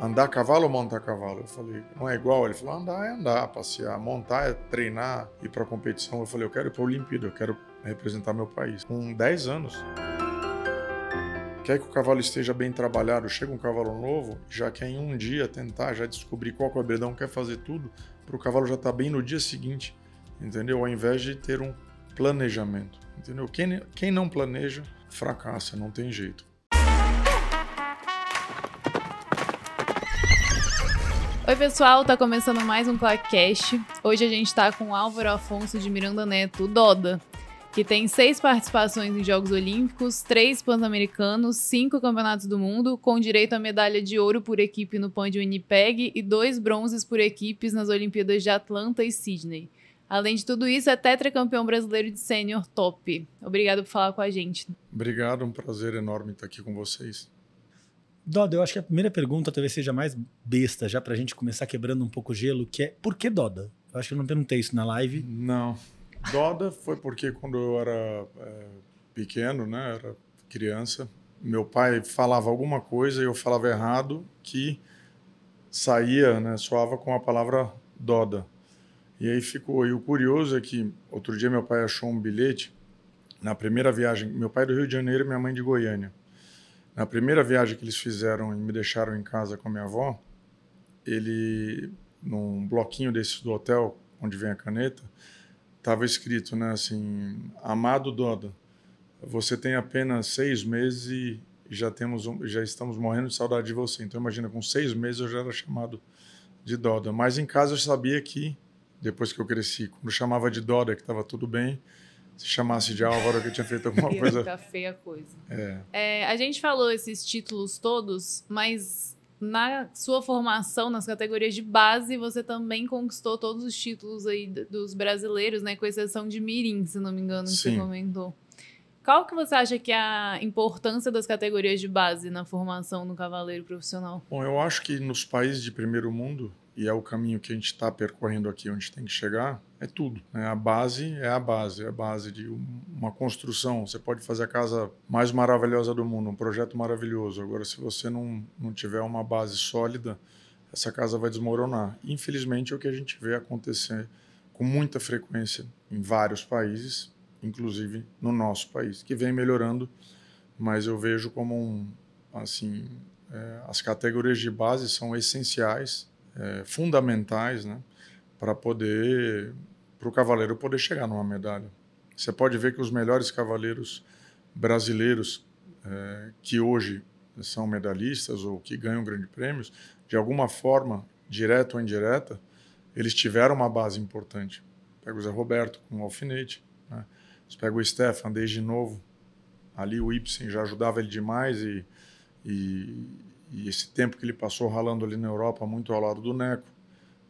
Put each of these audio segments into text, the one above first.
andar a cavalo ou montar a cavalo? Eu falei, não é igual? Ele falou, andar é andar, passear, montar é treinar, ir para competição. Eu falei, eu quero ir para a Olimpíada, eu quero representar meu país. Com 10 anos. Quer que o cavalo esteja bem trabalhado, chega um cavalo novo, já quer em um dia tentar, já descobrir qual que é o abedão, quer fazer tudo, para o cavalo já estar tá bem no dia seguinte, entendeu? Ao invés de ter um planejamento, entendeu? Quem, quem não planeja, fracassa, não tem jeito. Oi, pessoal, tá começando mais um podcast. Hoje a gente tá com Álvaro Afonso de Miranda Neto, Doda, que tem seis participações em Jogos Olímpicos, três Pan-Americanos, cinco Campeonatos do Mundo, com direito a medalha de ouro por equipe no Pan de Winnipeg e dois bronzes por equipes nas Olimpíadas de Atlanta e Sydney. Além de tudo isso, é tetracampeão brasileiro de sênior top. Obrigado por falar com a gente. Obrigado, um prazer enorme estar aqui com vocês. Doda, eu acho que a primeira pergunta talvez seja mais besta, já para a gente começar quebrando um pouco o gelo, que é por que Doda? Eu acho que eu não perguntei isso na live. Não. Doda foi porque quando eu era é, pequeno, né, era criança, meu pai falava alguma coisa e eu falava errado que saía, né, soava com a palavra Doda. E aí ficou. E o curioso é que outro dia meu pai achou um bilhete na primeira viagem, meu pai é do Rio de Janeiro e minha mãe é de Goiânia. Na primeira viagem que eles fizeram e me deixaram em casa com a minha avó, ele, num bloquinho desse do hotel, onde vem a caneta, estava escrito, né, assim, Amado Doda, você tem apenas seis meses e já temos, já estamos morrendo de saudade de você. Então imagina, com seis meses eu já era chamado de Doda. Mas em casa eu sabia que, depois que eu cresci, quando eu chamava de Doda, é que estava tudo bem, se chamasse de Álvaro, que eu tinha feito alguma coisa. Tá feia a coisa. É. É, a gente falou esses títulos todos, mas na sua formação, nas categorias de base, você também conquistou todos os títulos aí dos brasileiros, né? Com exceção de Mirim, se não me engano, que Sim. você comentou. Qual que você acha que é a importância das categorias de base na formação do cavaleiro profissional? Bom, eu acho que nos países de primeiro mundo, e é o caminho que a gente está percorrendo aqui, onde tem que chegar, é tudo. Né? A base é a base, é a base de uma construção. Você pode fazer a casa mais maravilhosa do mundo, um projeto maravilhoso. Agora, se você não, não tiver uma base sólida, essa casa vai desmoronar. Infelizmente, é o que a gente vê acontecer com muita frequência em vários países, inclusive no nosso país, que vem melhorando, mas eu vejo como um, assim, é, as categorias de base são essenciais, é, fundamentais, né? para poder para o cavaleiro poder chegar numa medalha. Você pode ver que os melhores cavaleiros brasileiros é, que hoje são medalhistas ou que ganham grandes prêmios, de alguma forma, direta ou indireta, eles tiveram uma base importante. Pega o Zé Roberto com o alfinete, né? pega o Stefan desde novo, ali o Ibsen já ajudava ele demais e, e, e, esse tempo que ele passou ralando ali na Europa muito ao lado do Neco.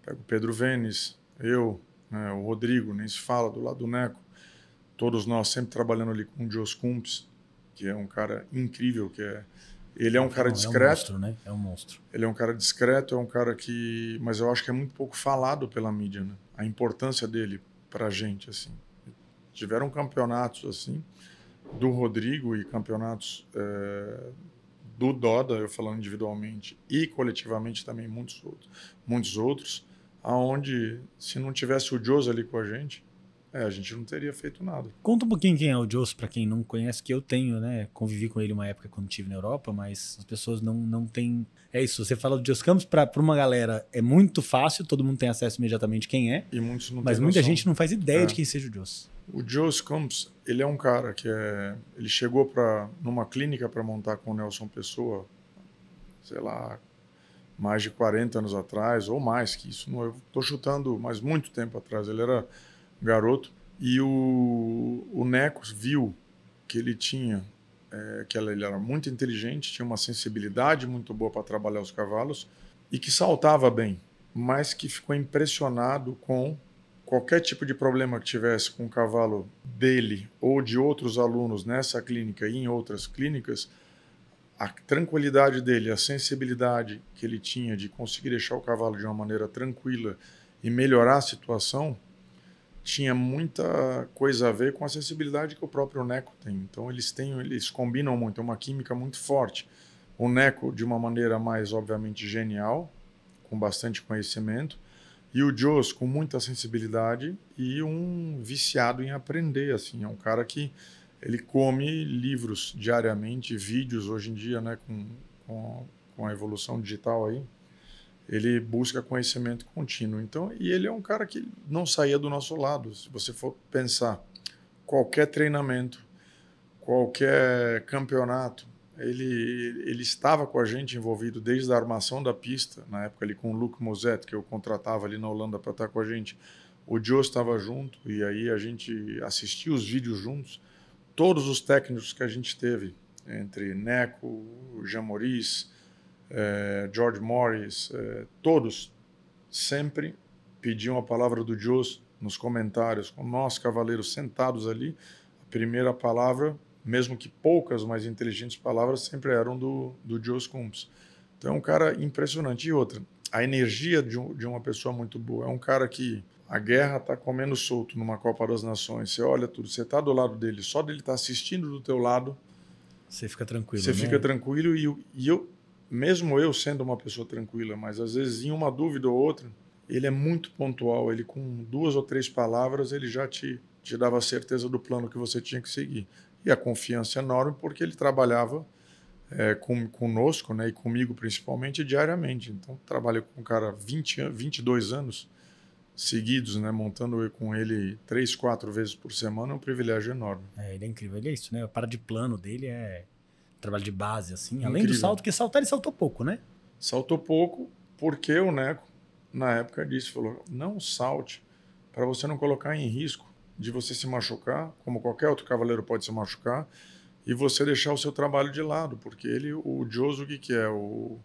Pega o Pedro Vênis, eu, né? o Rodrigo, nem se fala, do lado do Neco. Todos nós sempre trabalhando ali com o Jos que é um cara incrível, que é ele é um cara discreto. É um monstro, né? É um monstro. Ele é um cara discreto, é um cara que. Mas eu acho que é muito pouco falado pela mídia, né? A importância dele pra gente, assim. Tiveram campeonatos, assim, do Rodrigo e campeonatos é, do Doda, eu falando individualmente, e coletivamente também muitos outros. Muitos outros aonde se não tivesse o Jos ali com a gente, é, a gente não teria feito nada. Conta um pouquinho quem é o Jos, para quem não conhece, que eu tenho, né? Convivi com ele uma época quando estive na Europa, mas as pessoas não, não têm. É isso, você fala do Jos Campos, para uma galera é muito fácil, todo mundo tem acesso imediatamente quem é. E muitos não Mas muita noção. gente não faz ideia é. de quem seja o Jos. O Jos Campos, ele é um cara que é. Ele chegou pra, numa clínica para montar com o Nelson Pessoa, sei lá, mais de 40 anos atrás, ou mais que isso. Não, eu estou chutando, mas muito tempo atrás. Ele era garoto. E o, o Neco viu que ele tinha, é, que ele era muito inteligente, tinha uma sensibilidade muito boa para trabalhar os cavalos e que saltava bem, mas que ficou impressionado com qualquer tipo de problema que tivesse com o cavalo dele ou de outros alunos nessa clínica e em outras clínicas, a tranquilidade dele, a sensibilidade que ele tinha de conseguir deixar o cavalo de uma maneira tranquila e melhorar a situação, tinha muita coisa a ver com a sensibilidade que o próprio Neco tem. Então eles têm, eles combinam muito, é uma química muito forte. O Neco de uma maneira mais obviamente genial, com bastante conhecimento, e o Jos com muita sensibilidade e um viciado em aprender assim, é um cara que ele come livros diariamente, vídeos hoje em dia, né, com, com, com, a evolução digital aí, ele busca conhecimento contínuo. Então, e ele é um cara que não saía do nosso lado. Se você for pensar, qualquer treinamento, qualquer campeonato, ele, ele estava com a gente envolvido desde a armação da pista, na época ali com o Luke Mosette, que eu contratava ali na Holanda para estar com a gente. O Joe estava junto e aí a gente assistia os vídeos juntos todos os técnicos que a gente teve, entre Neco, Jamoris, eh, George Morris, eh, todos sempre pediam a palavra do Jos nos comentários, com nós, cavaleiros, sentados ali. A primeira palavra, mesmo que poucas, mas inteligentes palavras, sempre eram do, do Jos Cumps. Então é um cara impressionante. E outra, a energia de, um, de uma pessoa muito boa. É um cara que a guerra está comendo solto numa Copa das Nações. Você olha tudo, você está do lado dele, só dele estar tá assistindo do teu lado. Você fica tranquilo. Você né? fica tranquilo e, e eu, mesmo eu sendo uma pessoa tranquila, mas às vezes em uma dúvida ou outra, ele é muito pontual. Ele com duas ou três palavras ele já te te dava a certeza do plano que você tinha que seguir e a confiança é enorme porque ele trabalhava é, com, conosco né, e comigo principalmente diariamente. Então, trabalho com um cara 20, 22 anos seguidos, né? Montando com ele três, quatro vezes por semana é um privilégio enorme. É, ele é incrível, ele é isso, né? A para de plano dele é trabalho de base, assim. Incrível. Além do salto, porque saltar ele saltou pouco, né? Saltou pouco, porque o Neco, na época, disse, falou, não salte para você não colocar em risco de você se machucar, como qualquer outro cavaleiro pode se machucar, e você deixar o seu trabalho de lado, porque ele, o Josugi, que é o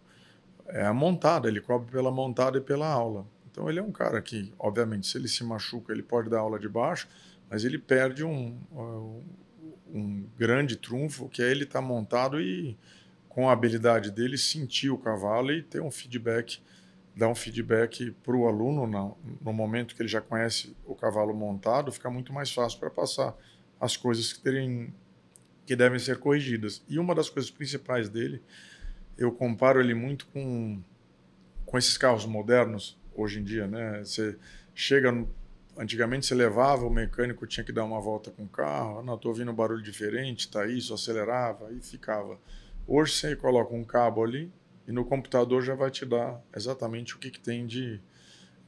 é a montada, ele cobre pela montada e pela aula. Então ele é um cara que, obviamente, se ele se machuca, ele pode dar aula de baixo, mas ele perde um, um grande trunfo que é ele estar tá montado e com a habilidade dele sentir o cavalo e ter um feedback, dar um feedback para o aluno no, no momento que ele já conhece o cavalo montado, fica muito mais fácil para passar as coisas que terem que devem ser corrigidas. E uma das coisas principais dele, eu comparo ele muito com com esses carros modernos hoje em dia, né? Você chega. Antigamente você levava, o mecânico tinha que dar uma volta com o carro, ah, não, estou ouvindo um barulho diferente, tá isso, acelerava e ficava. Hoje você coloca um cabo ali e no computador já vai te dar exatamente o que, que tem de,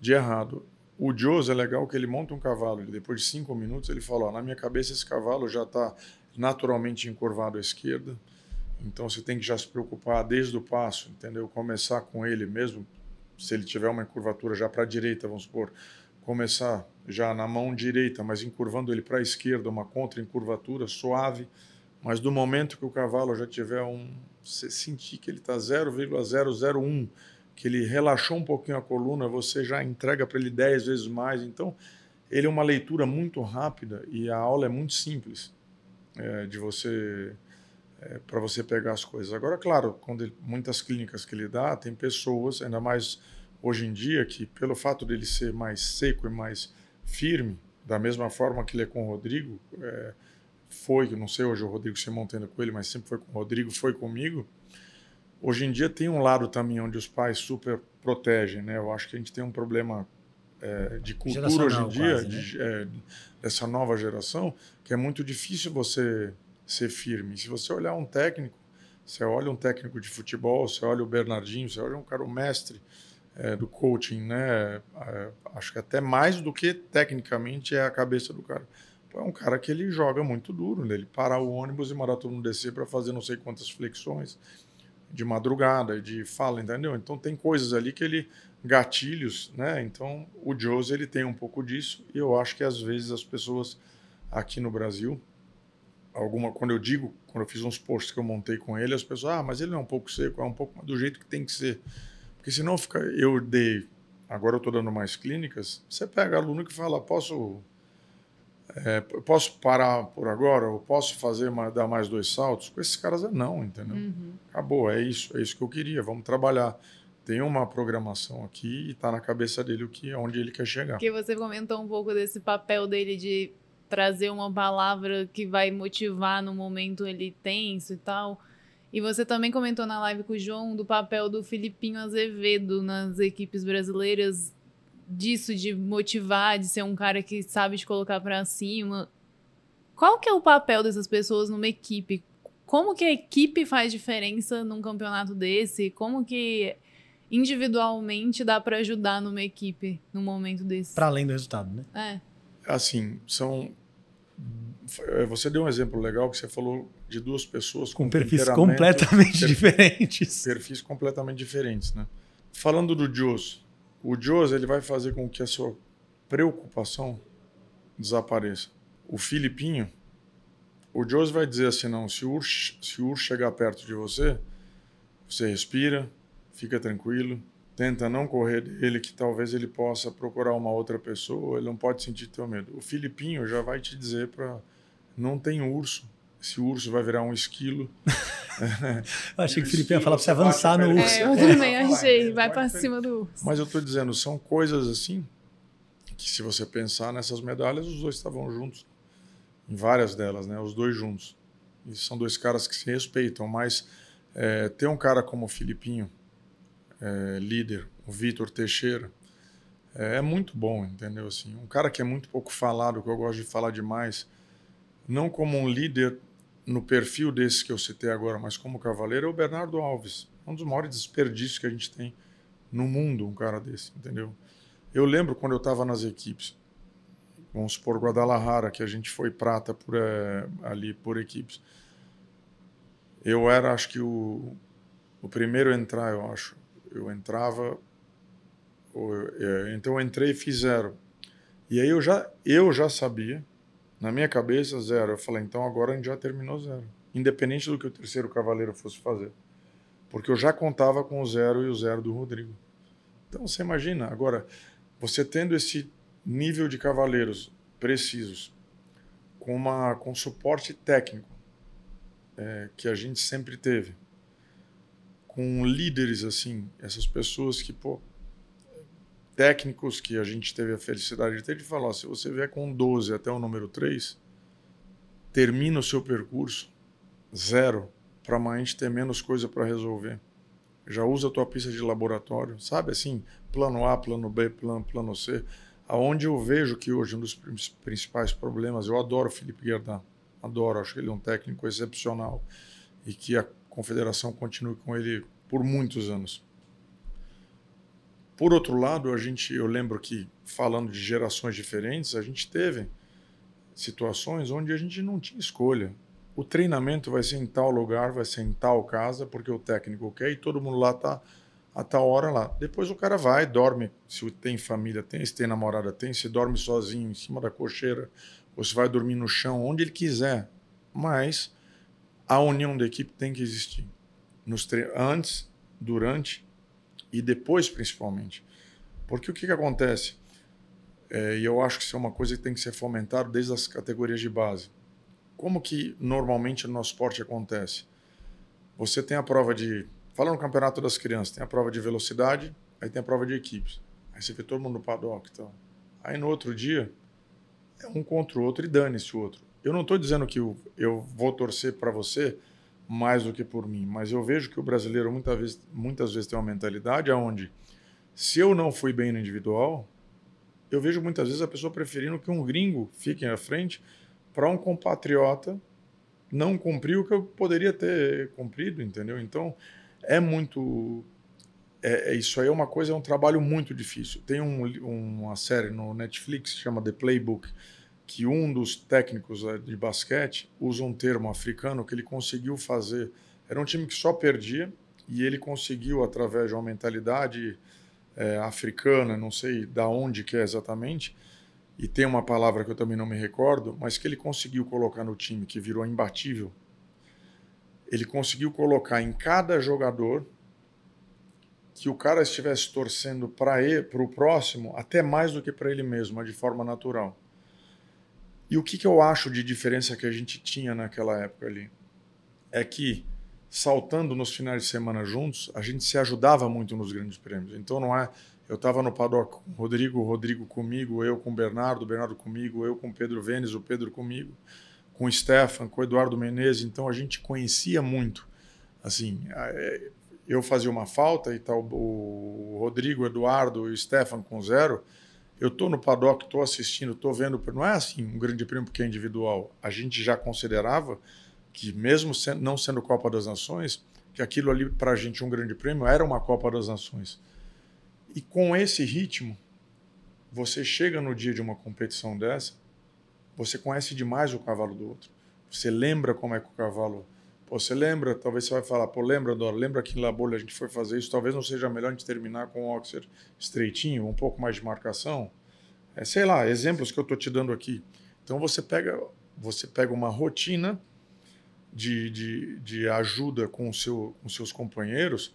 de errado. O Jaws é legal que ele monta um cavalo e depois de cinco minutos ele fala, ó, na minha cabeça esse cavalo já está naturalmente encurvado à esquerda, então você tem que já se preocupar desde o passo, entendeu? Começar com ele mesmo, se ele tiver uma curvatura já para a direita, vamos supor, começar já na mão direita, mas encurvando ele para a esquerda, uma contra-encurvatura suave. Mas do momento que o cavalo já tiver um. Você sentir que ele está 0,001, que ele relaxou um pouquinho a coluna, você já entrega para ele 10 vezes mais. Então, ele é uma leitura muito rápida e a aula é muito simples é, de você é, para você pegar as coisas. Agora, claro, quando ele, muitas clínicas que ele dá, tem pessoas, ainda mais hoje em dia, que pelo fato dele ser mais seco e mais firme, da mesma forma que ele é com o Rodrigo, é, foi, não sei hoje o Rodrigo se montando com ele, mas sempre foi com o Rodrigo, foi comigo. Hoje em dia tem um lado também onde os pais super protegem, né? Eu acho que a gente tem um problema é, de cultura hoje em dia, quase, né? de, é, dessa nova geração, que é muito difícil você ser firme. Se você olhar um técnico, você olha um técnico de futebol, você olha o Bernardinho, você olha um cara, o mestre é, do coaching, né? É, acho que até mais do que tecnicamente é a cabeça do cara. Então, é um cara que ele joga muito duro, né? ele para o ônibus e manda todo mundo descer para fazer não sei quantas flexões de madrugada, de fala, entendeu? Então tem coisas ali que ele gatilhos, né? Então o Jose ele tem um pouco disso e eu acho que às vezes as pessoas aqui no Brasil alguma quando eu digo, quando eu fiz uns posts que eu montei com ele, as pessoas, ah, mas ele não é um pouco seco, é um pouco do jeito que tem que ser. Porque senão fica, eu dei, agora eu estou dando mais clínicas, você pega aluno que fala, posso é, posso parar por agora, ou posso fazer dar mais dois saltos? Com esses caras é não, entendeu? Uhum. Acabou, é isso, é isso que eu queria, vamos trabalhar tem uma programação aqui e está na cabeça dele o que onde ele quer chegar. Que você comentou um pouco desse papel dele de trazer uma palavra que vai motivar no momento ele tenso e tal. E você também comentou na live com o João do papel do Filipinho Azevedo nas equipes brasileiras, disso de motivar, de ser um cara que sabe te colocar para cima. Qual que é o papel dessas pessoas numa equipe? Como que a equipe faz diferença num campeonato desse? Como que individualmente dá para ajudar numa equipe num momento desse? Para além do resultado, né? É assim, são. É, você deu um exemplo legal que você falou de duas pessoas com, com perfis completamente per... diferentes. Perfis completamente diferentes, né? Falando do Jos, o Jos ele vai fazer com que a sua preocupação desapareça. O Filipinho, o Jos vai dizer assim, não, se o, urso, se o urso chegar perto de você, você respira, fica tranquilo, tenta não correr dele, que talvez ele possa procurar uma outra pessoa, ele não pode sentir teu medo. O Filipinho já vai te dizer para não tem urso. Esse urso vai virar um esquilo. eu achei que o Filipinho ia falar para você avançar no urso. É, eu também é. achei, vai, vai para cima do urso. Mas eu estou dizendo, são coisas assim que se você pensar nessas medalhas, os dois estavam juntos. Em várias delas, né? Os dois juntos. E são dois caras que se respeitam, mas é, ter um cara como o Filipinho é, líder, o Vitor Teixeira, é, é, muito bom, entendeu? Assim, um cara que é muito pouco falado, que eu gosto de falar demais, não como um líder no perfil desse que eu citei agora, mas como cavaleiro, é o Bernardo Alves. É um dos maiores desperdícios que a gente tem no mundo, um cara desse, entendeu? Eu lembro quando eu estava nas equipes, vamos supor Guadalajara, que a gente foi prata por, é, ali por equipes. Eu era, acho que o, o primeiro a entrar, eu acho. Eu entrava, eu, é, então eu entrei e fiz zero. E aí eu já, eu já sabia, na minha cabeça, zero. Eu falei, então agora a gente já terminou zero. Independente do que o terceiro cavaleiro fosse fazer. Porque eu já contava com o zero e o zero do Rodrigo. Então você imagina, agora, você tendo esse nível de cavaleiros precisos, com, uma, com suporte técnico, é, que a gente sempre teve com líderes assim, essas pessoas que, pô, técnicos que a gente teve a felicidade de ter, de falar: se você vier com 12 até o número 3, termina o seu percurso zero, para amanhã a gente ter menos coisa para resolver. Já usa a tua pista de laboratório, sabe assim? Plano A, plano B, plano, plano C. Aonde eu vejo que hoje um dos principais problemas, eu adoro o Felipe Guerdan, adoro, acho que ele é um técnico excepcional e que a confederação continue com ele por muitos anos. Por outro lado, a gente, eu lembro que falando de gerações diferentes, a gente teve situações onde a gente não tinha escolha. O treinamento vai ser em tal lugar, vai ser em tal casa, porque o técnico quer e todo mundo lá está a tal hora lá. Depois o cara vai, dorme, se tem família, tem, se tem namorada, tem, se dorme sozinho em cima da cocheira, ou se vai dormir no chão, onde ele quiser. Mas a união da equipe tem que existir. Nos antes, durante e depois, principalmente. Porque o que, que acontece? É, e eu acho que isso é uma coisa que tem que ser fomentada desde as categorias de base. Como que normalmente no nosso esporte acontece? Você tem a prova de. Fala no campeonato das crianças, tem a prova de velocidade, aí tem a prova de equipes. Aí você vê todo mundo no paddock. Então. Aí no outro dia, é um contra o outro e dane-se o outro. Eu não estou dizendo que eu, vou torcer para você mais do que por mim, mas eu vejo que o brasileiro muitas vezes, muitas vezes tem uma mentalidade onde, se eu não fui bem no individual, eu vejo muitas vezes a pessoa preferindo que um gringo fique na frente para um compatriota não cumprir o que eu poderia ter cumprido, entendeu? Então, é muito. É, é, isso aí é uma coisa, é um trabalho muito difícil. Tem um, uma série no Netflix que chama The Playbook que um dos técnicos eh, de basquete usa um termo africano que ele conseguiu fazer. Era um time que só perdia e ele conseguiu, através de uma mentalidade é, africana, não sei da onde que é exatamente, e tem uma palavra que eu também não me recordo, mas que ele conseguiu colocar no time, que virou imbatível. Ele conseguiu colocar em cada jogador que o cara estivesse torcendo para o próximo até mais do que para ele mesmo, mas de forma natural. E o que, que eu acho de diferença que a gente tinha naquela época ali? É que saltando nos finais de semana juntos, a gente se ajudava muito nos grandes prêmios. Então não é eu estava no paddock com o Rodrigo, o Rodrigo comigo, eu com o Bernardo, o Bernardo comigo, eu com o Pedro Vênes, o Pedro comigo, com o Stefan, com o Eduardo Menezes. Então a gente conhecia muito. Assim, é, eu fazia uma falta e tal, o Rodrigo, o Eduardo e o Stefan com zero eu estou no paddock, estou assistindo, estou vendo. Não é assim um grande prêmio porque é individual. A gente já considerava que, mesmo sendo, não sendo Copa das Nações, que aquilo ali para a gente, um grande prêmio, era uma Copa das Nações. E com esse ritmo, você chega no dia de uma competição dessa, você conhece demais o cavalo do outro. Você lembra como é que o cavalo Pô, você lembra? Talvez você vai falar, pô, lembra, Dora? Lembra que em La Bolha a gente foi fazer isso? Talvez não seja melhor a gente terminar com o Oxer estreitinho, um pouco mais de marcação? É, sei lá, exemplos que eu estou te dando aqui. Então você pega, você pega uma rotina de, de, de ajuda com, o seu, com seus companheiros,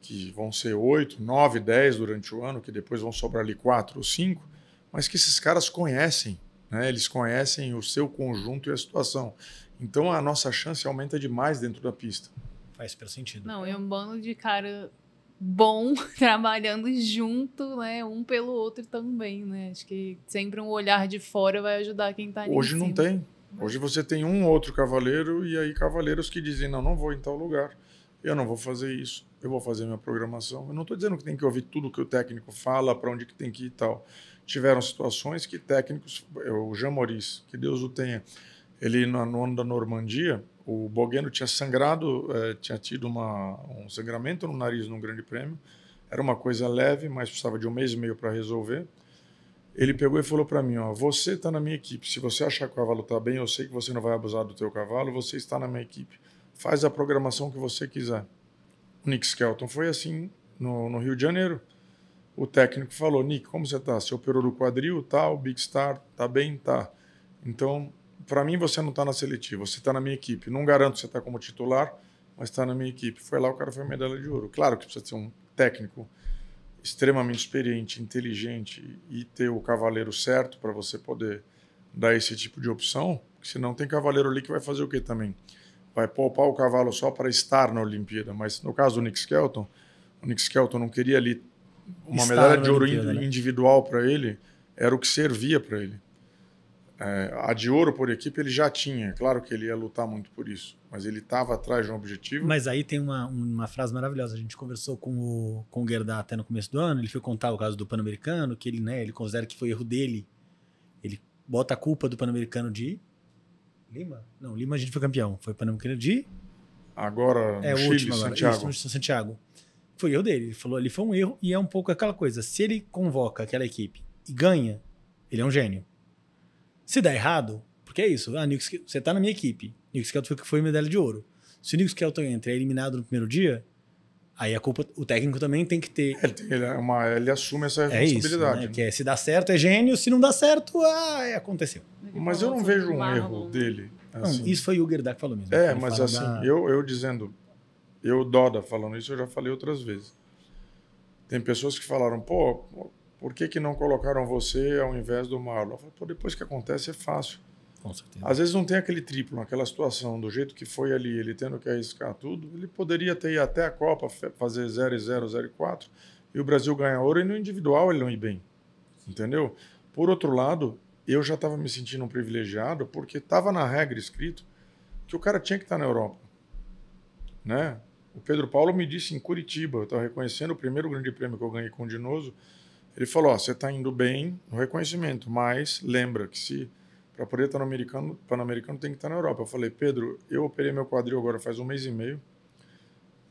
que vão ser oito, nove, dez durante o ano, que depois vão sobrar ali quatro ou cinco, mas que esses caras conhecem né? Eles conhecem o seu conjunto e a situação. Então a nossa chance aumenta demais dentro da pista. Faz super sentido. Não, é um bando de cara bom trabalhando junto, né? Um pelo outro também, né? Acho que sempre um olhar de fora vai ajudar quem tá ali. Hoje não tem. Hoje você tem um outro cavaleiro e aí cavaleiros que dizem: "Não, não vou em tal lugar. Eu não vou fazer isso. Eu vou fazer minha programação". Eu não estou dizendo que tem que ouvir tudo que o técnico fala, para onde que tem que ir e tal tiveram situações que técnicos, o Jean Maurice, que Deus o tenha, ele na nona da Normandia, o Bogueno tinha sangrado, eh, tinha tido uma, um sangramento no nariz num grande prêmio, era uma coisa leve, mas precisava de um mês e meio para resolver. Ele pegou e falou para mim, ó, você está na minha equipe, se você achar que o cavalo está bem, eu sei que você não vai abusar do teu cavalo, você está na minha equipe, faz a programação que você quiser. O Nick Skelton foi assim no, no Rio de Janeiro, o técnico falou: Nick, como você está? Você operou do quadril, tal, tá? O Big Star, tá bem? Tá. Então, para mim, você não está na seletiva, você está na minha equipe. Não garanto que você está como titular, mas está na minha equipe. Foi lá, o cara foi medalha de ouro. Claro que precisa ser um técnico extremamente experiente, inteligente e ter o cavaleiro certo para você poder dar esse tipo de opção, senão tem cavaleiro ali que vai fazer o quê também? Vai poupar o cavalo só para estar na Olimpíada, mas no caso do Nick Skelton, o Nick Skelton não queria ali uma medalha de ouro Olimpíada, né? individual né? para ele era o que servia para ele. É, a de ouro por equipe ele já tinha, claro que ele ia lutar muito por isso, mas ele estava atrás de um objetivo. Mas aí tem uma, uma frase maravilhosa. A gente conversou com o, com o Gerdá até no começo do ano, ele foi contar o caso do Pan-Americano, que ele, né, ele considera que foi erro dele. Ele bota a culpa do Pan-Americano de Lima? Não, Lima a gente foi campeão. Foi Pan-Americano de. Agora, é o último agora. Santiago. Isso, Santiago foi erro dele. Ele falou ali foi um erro e é um pouco aquela coisa. Se ele convoca aquela equipe e ganha, ele é um gênio. Se dá errado, porque é isso. Ah, você tá na minha equipe. Nix o foi, foi medalha de ouro. Se o Nick Kelton entra e é eliminado no primeiro dia, aí a culpa, o técnico também tem que ter. É, ele, ele, é uma, ele assume essa responsabilidade. É isso, né? É, se dá certo é gênio, se não dá certo, ah, é, aconteceu. Mas eu não vejo um erro né? dele. Assim. Não, isso foi o Gerdá que falou mesmo. É, mas assim, da... eu, eu dizendo, eu, Doda, falando isso, eu já falei outras vezes. Tem pessoas que falaram, pô, por que, que não colocaram você ao invés do Marlon? Eu falei, pô, depois que acontece é fácil. Com certeza. Às vezes não tem aquele triplo, aquela situação, do jeito que foi ali, ele tendo que arriscar tudo, ele poderia ter ido até a Copa, fazer 0 e 0, 0 e 4, e o Brasil ganhar ouro, e no individual ele não ir bem. Entendeu? Por outro lado, eu já estava me sentindo um privilegiado, porque estava na regra escrito que o cara tinha que estar tá na Europa. Né? O Pedro Paulo me disse em Curitiba, eu estava reconhecendo o primeiro grande prêmio que eu ganhei com o Dinoso. Ele falou: oh, você está indo bem no reconhecimento, mas lembra que se para poder estar tá no americano, pan-americano tem que estar tá na Europa. Eu falei: Pedro, eu operei meu quadril agora faz um mês e meio.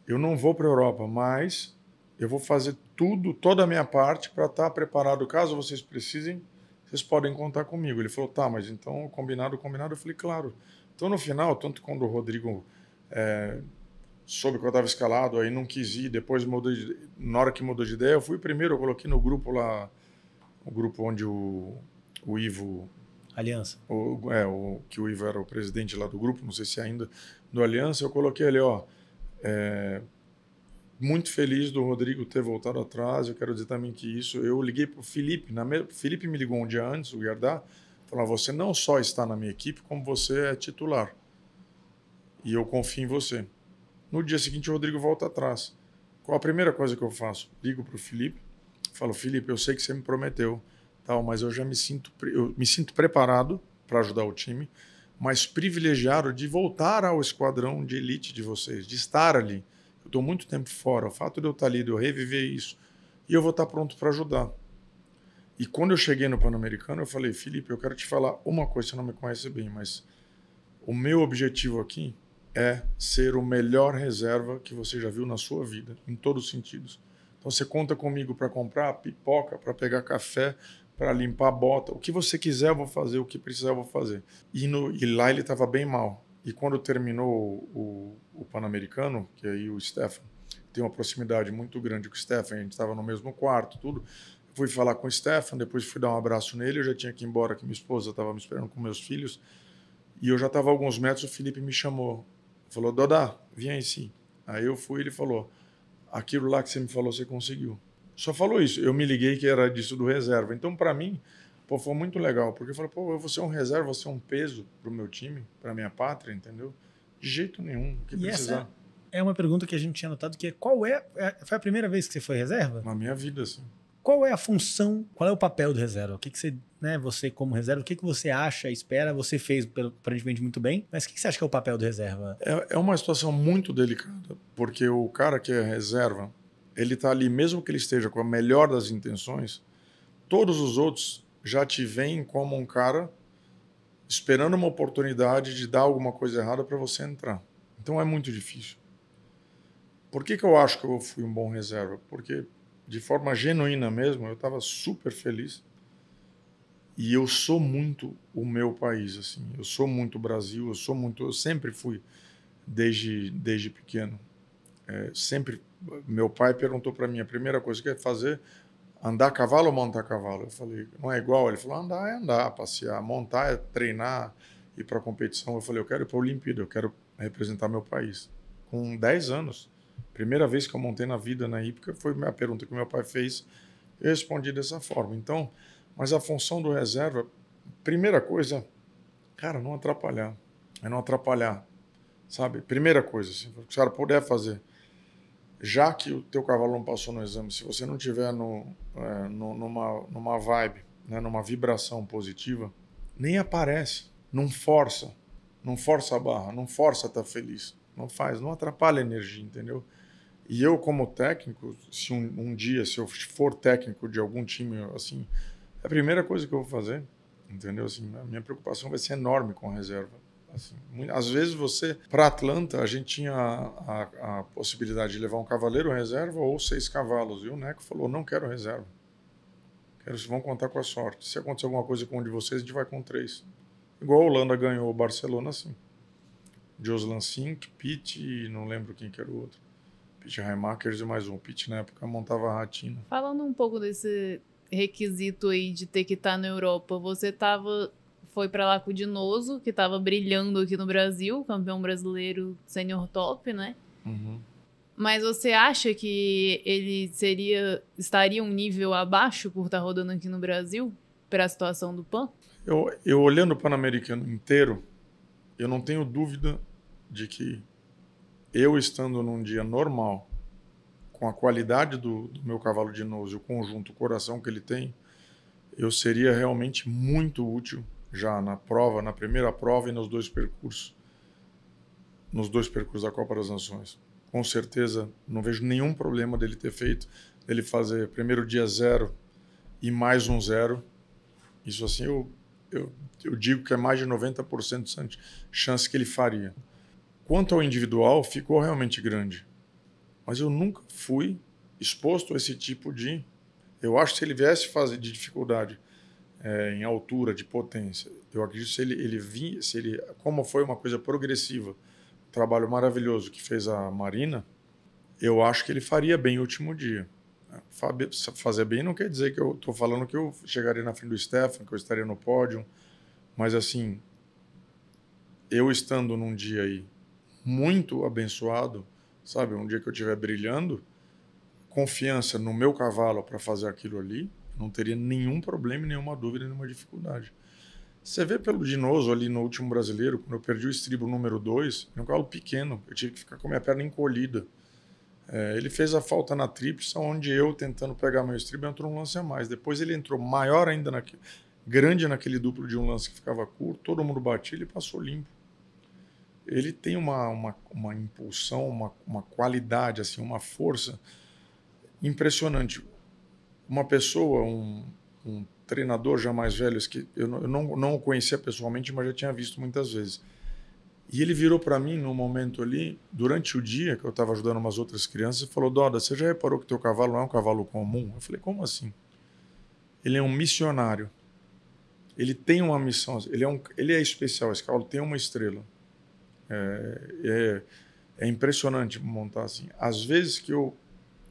Eu não vou para a Europa, mas eu vou fazer tudo, toda a minha parte para estar tá preparado caso vocês precisem. Vocês podem contar comigo. Ele falou: tá, mas então combinado, combinado. Eu falei: claro. Então no final, tanto quando o Rodrigo é, soube que eu estava escalado, aí não quis ir, depois mudou de, na hora que mudou de ideia, eu fui primeiro, eu coloquei no grupo lá, o grupo onde o, o Ivo... Aliança. O, é, o, que o Ivo era o presidente lá do grupo, não sei se ainda, do Aliança, eu coloquei ali, ó, é, muito feliz do Rodrigo ter voltado atrás, eu quero dizer também que isso, eu liguei para o Felipe, na me, Felipe me ligou um dia antes, o Gardá, falou, ah, você não só está na minha equipe, como você é titular. E eu confio em você. No dia seguinte, o Rodrigo volta atrás. Qual a primeira coisa que eu faço? Ligo para o Felipe, falo: Felipe, eu sei que você me prometeu, tal, mas eu já me sinto, eu me sinto preparado para ajudar o time, mas privilegiado de voltar ao esquadrão de elite de vocês, de estar ali. Eu estou muito tempo fora. O fato de eu estar tá ali, de eu reviver isso, e eu vou estar tá pronto para ajudar. E quando eu cheguei no Pan-Americano, eu falei, Felipe, eu quero te falar uma coisa, você não me conhece bem, mas o meu objetivo aqui é ser o melhor reserva que você já viu na sua vida, em todos os sentidos. Então você conta comigo para comprar pipoca, para pegar café, para limpar a bota, o que você quiser eu vou fazer, o que precisar eu vou fazer. E, no, e lá ele estava bem mal. E quando terminou o, o, Pan-Americano, que aí o Stefan tem uma proximidade muito grande com o Stefan, a gente estava no mesmo quarto, tudo. Eu fui falar com o Stefan, depois fui dar um abraço nele, eu já tinha que ir embora, que minha esposa estava me esperando com meus filhos. E eu já estava alguns metros, o Felipe me chamou. Falou, Dodá, vem aí sim. Aí eu fui ele falou, aquilo lá que você me falou, você conseguiu. Só falou isso. Eu me liguei que era disso do reserva. Então, para mim, pô, foi muito legal. Porque eu falei, pô, eu vou ser é um reserva, vou ser é um peso pro meu time, pra minha pátria, entendeu? De jeito nenhum, o que e precisar. é uma pergunta que a gente tinha notado, que é qual é, é... Foi a primeira vez que você foi reserva? Na minha vida, sim. Qual é a função, qual é o papel do reserva? O que, que você, né, você como reserva, o que, que você acha, espera, você fez aparentemente muito bem, mas o que, que você acha que é o papel do reserva? É, é uma situação muito delicada, porque o cara que é reserva, ele está ali, mesmo que ele esteja com a melhor das intenções, todos os outros já te veem como um cara esperando uma oportunidade de dar alguma coisa errada para você entrar. Então é muito difícil. Por que, que eu acho que eu fui um bom reserva? Porque de forma genuína mesmo, eu estava super feliz. E eu sou muito o meu país, assim. Eu sou muito Brasil, eu sou muito. Eu sempre fui, desde, desde pequeno. É, sempre. Meu pai perguntou para mim: a primeira coisa que quer fazer, andar a cavalo ou montar a cavalo? Eu falei: não é igual? Ele falou: andar é andar, passear. Montar é treinar, ir para competição. Eu falei: eu quero ir para a Olimpíada, eu quero representar meu país. Com 10 anos. Primeira vez que eu montei na vida na hípica foi a pergunta que meu pai fez. Eu respondi dessa forma. Então, mas a função do reserva, primeira coisa, cara, não atrapalhar. É não atrapalhar, sabe? Primeira coisa, Se assim, o que o cara puder fazer. Já que o teu cavalo não passou no exame, se você não tiver no, é, no numa, numa vibe, né, numa vibração positiva, nem aparece. Não força. Não força a barra, não força a estar tá feliz. Não faz, não atrapalha a energia, entendeu? E eu, como técnico, se um, um, dia, se eu for técnico de algum time, assim, é a primeira coisa que eu vou fazer, entendeu? Assim, a minha preocupação vai ser enorme com a reserva. Assim, muito, às vezes você, para Atlanta, a gente tinha a, a, a, possibilidade de levar um cavaleiro reserva ou seis cavalos. E o Neco falou: não quero reserva. Quero, vocês vão contar com a sorte. Se acontecer alguma coisa com um de vocês, a gente vai com três. Igual a Holanda ganhou o Barcelona, assim de Sink, Pete e não lembro quem que era o outro. Pete Heimakers e mais um. Pete na época montava a Ratina. Falando um pouco desse requisito aí de ter que estar tá na Europa, você tava foi para lá com o Dinoso, que estava brilhando aqui no Brasil, campeão brasileiro sênior top, né? Uhum. Mas você acha que ele seria estaria um nível abaixo por estar tá rodando aqui no Brasil para a situação do Pan? Eu, eu olhando o Pan-Americano inteiro, eu não tenho dúvida de que eu estando num dia normal, com a qualidade do, do meu cavalo de nose, o conjunto, o coração que ele tem, eu seria realmente muito útil já na prova, na primeira prova e nos dois percursos, nos dois percursos da Copa das Nações. Com certeza, não vejo nenhum problema dele ter feito, dele fazer primeiro dia zero e mais um zero. Isso assim, eu, eu, eu digo que é mais de 90% de chance que ele faria quanto ao individual, ficou realmente grande. Mas eu nunca fui exposto a esse tipo de. Eu acho que se ele viesse fazer de dificuldade é, em altura, de potência, eu acredito se ele, ele vinha, se ele, como foi uma coisa progressiva, um trabalho maravilhoso que fez a Marina, eu acho que ele faria bem o último dia. Fazer bem não quer dizer que eu estou falando que eu chegaria na frente do Stefan, que eu estaria no pódio, mas assim, eu estando num dia aí muito abençoado, sabe? Um dia que eu estiver brilhando, confiança no meu cavalo para fazer aquilo ali, não teria nenhum problema, nenhuma dúvida, nenhuma dificuldade. Você vê pelo Dinoso ali no último brasileiro, quando eu perdi o estribo número 2, um cavalo pequeno, eu tive que ficar com minha perna encolhida. É, ele fez a falta na tríplice, onde eu, tentando pegar meu estribo, entrou um lance a mais. Depois ele entrou maior ainda, naquele, grande naquele duplo de um lance que ficava curto, todo mundo batia, ele passou limpo ele tem uma, uma, uma impulsão, uma, uma qualidade, assim, uma força impressionante. Uma pessoa, um, um treinador já mais velho, que eu não, eu não, não o conhecia pessoalmente, mas já tinha visto muitas vezes. E ele virou para mim num momento ali, durante o dia que eu estava ajudando umas outras crianças, e falou: Doda, você já reparou que teu cavalo não é um cavalo comum? Eu falei: Como assim? Ele é um missionário. Ele tem uma missão. Ele é, um, ele é especial. Esse cavalo tem uma estrela. É, é, é impressionante montar assim. Às vezes que eu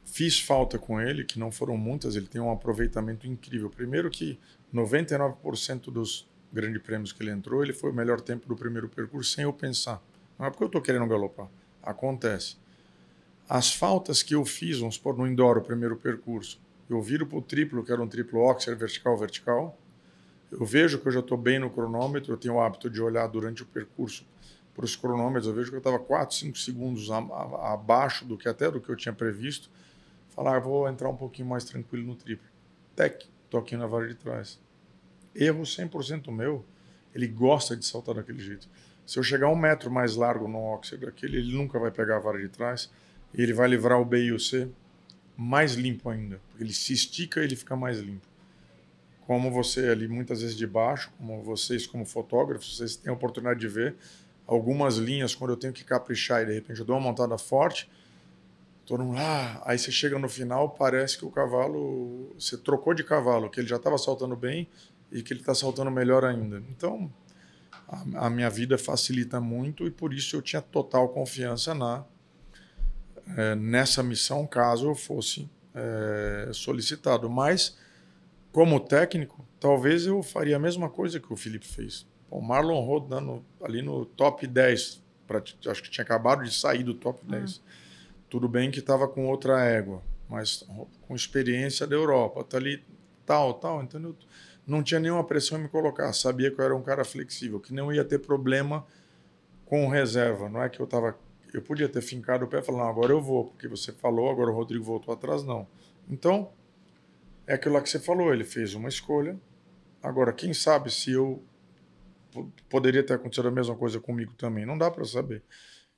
fiz falta com ele, que não foram muitas, ele tem um aproveitamento incrível. Primeiro que 99% dos grandes prêmios que ele entrou, ele foi o melhor tempo do primeiro percurso sem eu pensar. Não é porque eu estou querendo galopar. Acontece. As faltas que eu fiz, vamos supor, no indoor, o primeiro percurso, eu viro para o triplo, que era um triplo oxer, vertical, vertical. Eu vejo que eu já estou bem no cronômetro, eu tenho o hábito de olhar durante o percurso para os cronômetros, eu vejo que eu estava 4, 5 segundos a, a, abaixo do que até do que eu tinha previsto. Falar, ah, vou entrar um pouquinho mais tranquilo no triplo. Tec, tô aqui na vara de trás. Erro 100% meu, ele gosta de saltar daquele jeito. Se eu chegar um metro mais largo no óxido daquele, ele nunca vai pegar a vara de trás e ele vai livrar o B e o C mais limpo ainda. Ele se estica ele fica mais limpo. Como você é ali, muitas vezes de baixo, como vocês como fotógrafos, vocês têm a oportunidade de ver, algumas linhas, quando eu tenho que caprichar e de repente eu dou uma montada forte, todo mundo ah, Aí você chega no final, parece que o cavalo. Você trocou de cavalo, que ele já estava saltando bem e que ele está saltando melhor ainda. Então, a, a, minha vida facilita muito e por isso eu tinha total confiança na é, nessa missão, caso eu fosse é, solicitado. Mas, como técnico, talvez eu faria a mesma coisa que o Felipe fez o Marlon rodando ali no top 10, pra, acho que tinha acabado de sair do top 10. Ah. Uhum. Tudo bem que estava com outra égua, mas com experiência da Europa, tá ali tal, tal, eu Não tinha nenhuma pressão em me colocar, sabia que eu era um cara flexível, que não ia ter problema com reserva, não é que eu tava eu podia ter fincado o pé e falar, não, agora eu vou, porque você falou, agora o Rodrigo voltou atrás, não. Então, é aquilo lá que você falou, ele fez uma escolha. Agora, quem sabe se eu poderia ter acontecido a mesma coisa comigo também. Não dá para saber.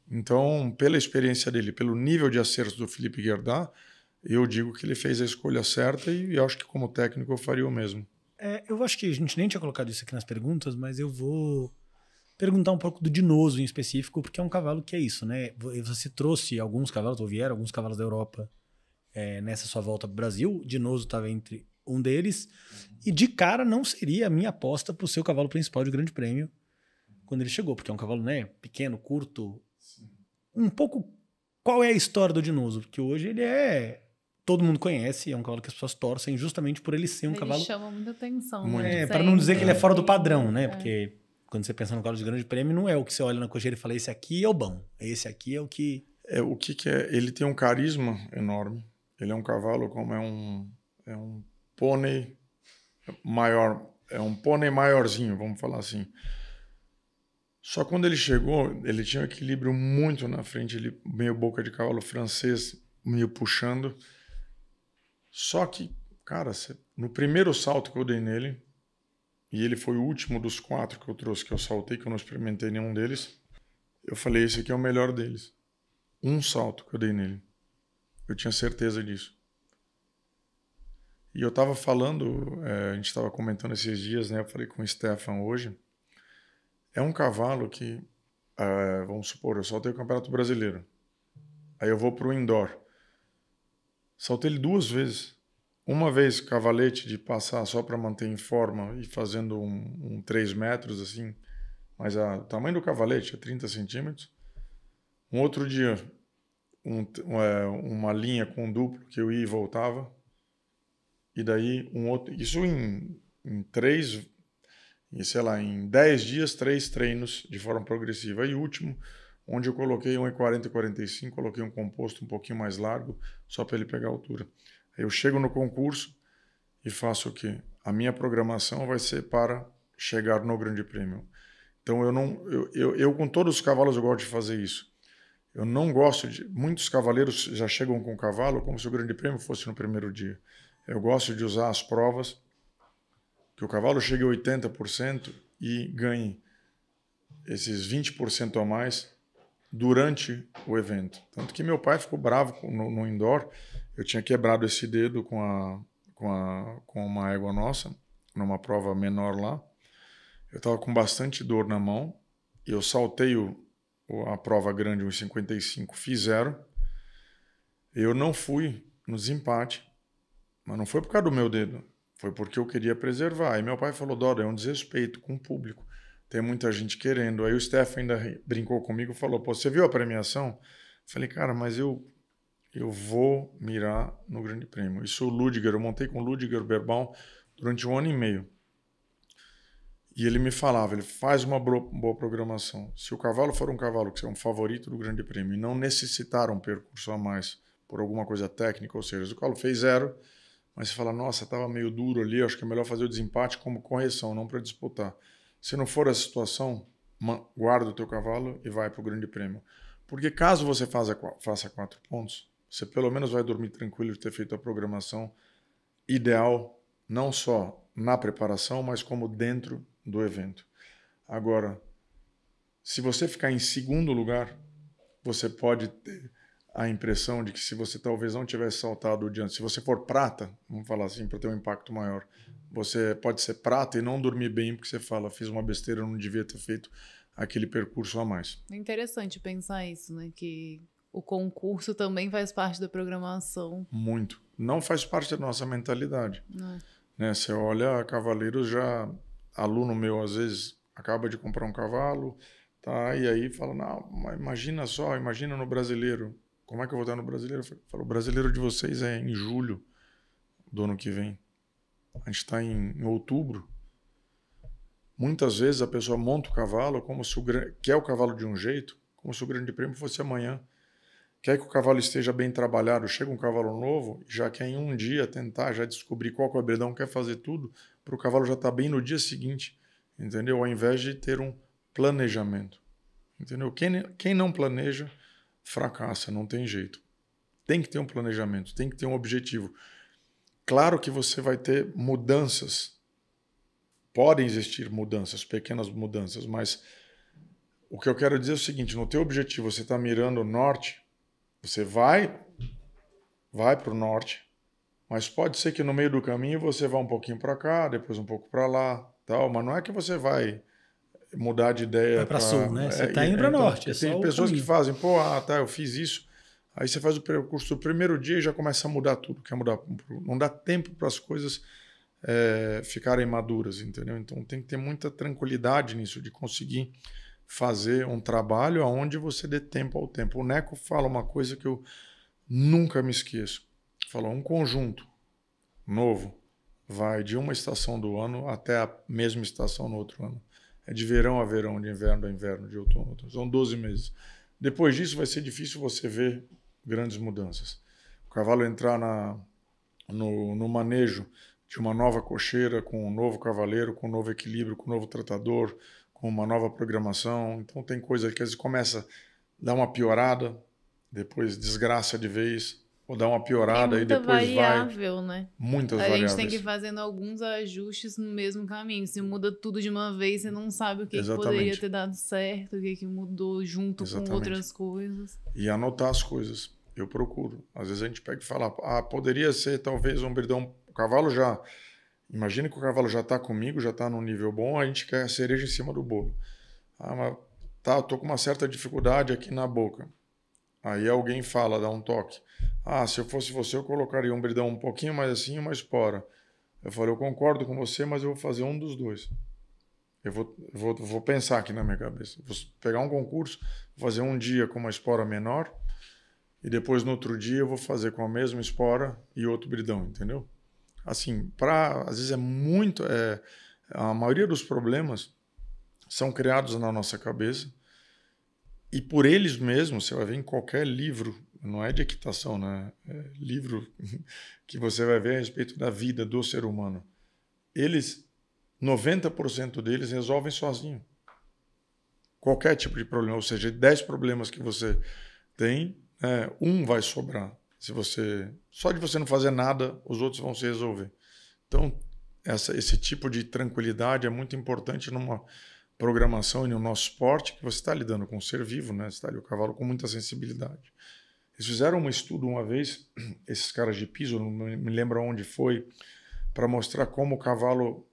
Então, pela experiência dele, pelo nível de acertos do Felipe Guerdá, eu digo que ele fez a escolha certa e acho que como técnico eu faria o mesmo. É, eu acho que a gente nem tinha colocado isso aqui nas perguntas, mas eu vou perguntar um pouco do Dinoso em específico, porque é um cavalo que é isso, né? Eh, você trouxe alguns cavalos, ou vieram alguns cavalos da Europa é, nessa sua volta para o Brasil. Dinoso estava entre um deles. E de cara não seria a minha aposta para o seu cavalo principal de grande prêmio quando ele chegou, porque é um cavalo né, pequeno, curto. Sim. Um pouco. Qual é a história do Dinoso? Porque hoje ele é. Todo mundo conhece, é um cavalo que as pessoas torcem justamente por ele ser um ele cavalo. chama muita atenção, muito. né? É, para não dizer que ele é fora do padrão, né? É. Porque quando você pensa no cavalo de grande prêmio, não é o que você olha na cocheira e fala: esse aqui é o bom, esse aqui é o que. É, o que, que é? Ele tem um carisma enorme. Ele é um cavalo, como é um, é um pônei maior, é um pônei maiorzinho, vamos falar assim. Só quando ele chegou, ele tinha um equilíbrio muito na frente, ele meio boca de cavalo francês, meio puxando. Só que, cara, no primeiro salto que eu dei nele, e ele foi o último dos quatro que eu trouxe, que eu saltei, que eu não experimentei nenhum deles, eu falei, esse aqui é o melhor deles. Um salto que eu dei nele. Eu tinha certeza disso. E eu estava falando, é, a gente estava comentando esses dias, né? Eu falei com o Stefan hoje. É um cavalo que, é, vamos supor, eu soltei o Campeonato Brasileiro. Aí eu vou para o indoor. Soltei ele duas vezes. Uma vez cavalete de passar só para manter em forma e fazendo um, um 3 metros assim, mas a, o tamanho do cavalete é 30 centímetros. Um outro dia, um, eh, uma linha com duplo que eu ia e voltava, e daí um outro. Isso em, em três, em, sei lá, em dez dias, três treinos de forma progressiva. E último, onde eu coloquei 1,40 e 45, coloquei um composto um pouquinho mais largo, só para ele pegar altura. Aí eu chego no concurso e faço o quê? A minha programação vai ser para chegar no Grande Prêmio. Então eu não, eu, eu, eu com todos os cavalos eu gosto de fazer isso. Eu não gosto de. Muitos cavaleiros já chegam com o cavalo como se o Grande Prêmio fosse no primeiro dia. Eu gosto de usar as provas que o cavalo chegue a 80% e ganhe esses 20% a mais durante o evento. Tanto que meu pai ficou bravo no, no indoor. Eu tinha quebrado esse dedo com, a, com, a, com uma égua nossa, numa prova menor lá. Eu estava com bastante dor na mão e eu saltei o, a prova grande, 1,55, zero. Eu não fui no desempate mas não foi por causa do meu dedo. Foi porque eu queria preservar. E meu pai falou: Dora, é um desrespeito com o público. Tem muita gente querendo. Aí o Steph ainda brincou comigo e falou: Pô, você viu a premiação? Falei, cara, mas eu eu vou mirar no Grande Prêmio. Isso o Ludger, eu montei com o Ludger Berbaum durante um ano e meio. E ele me falava, ele faz uma boa, programação. Se o cavalo for um cavalo que é um favorito do Grande Prêmio e não necessitar um percurso a mais por alguma coisa técnica, ou seja, o cavalo fez zero, mas você fala, nossa, estava meio duro ali, acho que é melhor fazer o desempate como correção, não para disputar. Se não for essa situação, guarda o teu cavalo e vai para o grande prêmio. Porque caso você faça, faça quatro pontos, você pelo menos vai dormir tranquilo de ter feito a programação ideal, não só na preparação, mas como dentro do evento. Agora, se você ficar em segundo lugar, você pode ter a impressão de que se você talvez não tivesse saltado diante, se você for prata, vamos falar assim, para ter um impacto maior, você pode ser prata e não dormir bem porque você fala, fiz uma besteira, não devia ter feito aquele percurso a mais. É interessante pensar isso, né? Que o concurso também faz parte da programação. Muito. Não faz parte da nossa mentalidade. É. Né? Você olha, Cavaleiros já. Aluno meu, às vezes, acaba de comprar um cavalo, tá? E aí fala, não, imagina só, imagina no brasileiro. Como é que eu vou estar no brasileiro? Eu falei, o brasileiro de vocês é em julho do ano que vem. A gente está em, em, outubro. Muitas vezes a pessoa monta o cavalo como se o quer o cavalo de um jeito, como se o grande prêmio fosse amanhã. Quer que o cavalo esteja bem trabalhado, chega um cavalo novo, já quer em um dia tentar, já descobrir qual que é o abridão, quer fazer tudo, para o cavalo já estar tá bem no dia seguinte, entendeu? Ao invés de ter um planejamento, entendeu? Quem, quem não planeja fracassa, não tem jeito. Tem que ter um planejamento, tem que ter um objetivo. Claro que você vai ter mudanças. Podem existir mudanças, pequenas mudanças, mas o que eu quero dizer é o seguinte, no teu objetivo você está mirando o norte, você vai vai para o norte, mas pode ser que no meio do caminho você vá um pouquinho para cá, depois um pouco para lá, tal, mas não é que você vai mudar de ideia. Vai para sul, né? Você está é, indo é, para então, norte. É tem pessoas que fazem, pô, ah, tá, eu fiz isso. Aí você faz o percurso do primeiro dia e já começa a mudar tudo. Quer mudar, não dá tempo para as coisas é, ficarem maduras, entendeu? Então tem que ter muita tranquilidade nisso de conseguir fazer um trabalho aonde você dê tempo ao tempo. O Neco fala uma coisa que eu nunca me esqueço. Falou um conjunto novo vai de uma estação do ano até a mesma estação no outro ano. É de verão a verão, de inverno a inverno, de outono a outono. São 12 meses. Depois disso vai ser difícil você ver grandes mudanças. O cavalo entrar na, no, no manejo de uma nova cocheira, com um novo cavaleiro, com um novo equilíbrio, com um novo tratador, com uma nova programação. Então tem coisa que às vezes começa a dar uma piorada, depois desgraça de vez, ou dá uma piorada e é depois variável, vai... né? Muitas variáveis. A gente tem que ir fazendo alguns ajustes no mesmo caminho. Se muda tudo de uma vez, você não sabe o que, que poderia ter dado certo, o que, que mudou junto Exatamente. com outras coisas. E anotar as coisas. Eu procuro. Às vezes a gente pega e fala, ah, poderia ser talvez um bridão... O cavalo já... Imagina que o cavalo já está comigo, já está num nível bom, a gente quer a cereja em cima do bolo. Ah, mas tá, eu com uma certa dificuldade aqui na boca. Aí alguém fala, dá um toque. Ah, se eu fosse você, eu colocaria um bridão um pouquinho mais assim e uma espora. Eu falei, eu concordo com você, mas eu vou fazer um dos dois. Eu vou, vou, vou pensar aqui na minha cabeça. Vou pegar um concurso, fazer um dia com uma espora menor e depois no outro dia eu vou fazer com a mesma espora e outro bridão, entendeu? Assim, para às vezes é muito, é, a maioria dos problemas são criados na nossa cabeça e por eles mesmos. Você vai ver em qualquer livro não é de equitação, né? É livro que você vai ver a respeito da vida do ser humano. Eles, 90% deles resolvem sozinho. Qualquer tipo de problema, ou seja, 10 problemas que você tem, é, um vai sobrar. Se você só de você não fazer nada, os outros vão se resolver. Então, essa, esse tipo de tranquilidade é muito importante numa programação e no nosso esporte, que você está lidando com o ser vivo, né? Você está ali o cavalo com muita sensibilidade. Eles fizeram um estudo uma vez, esses caras de piso, não me lembro onde foi, para mostrar como o cavalo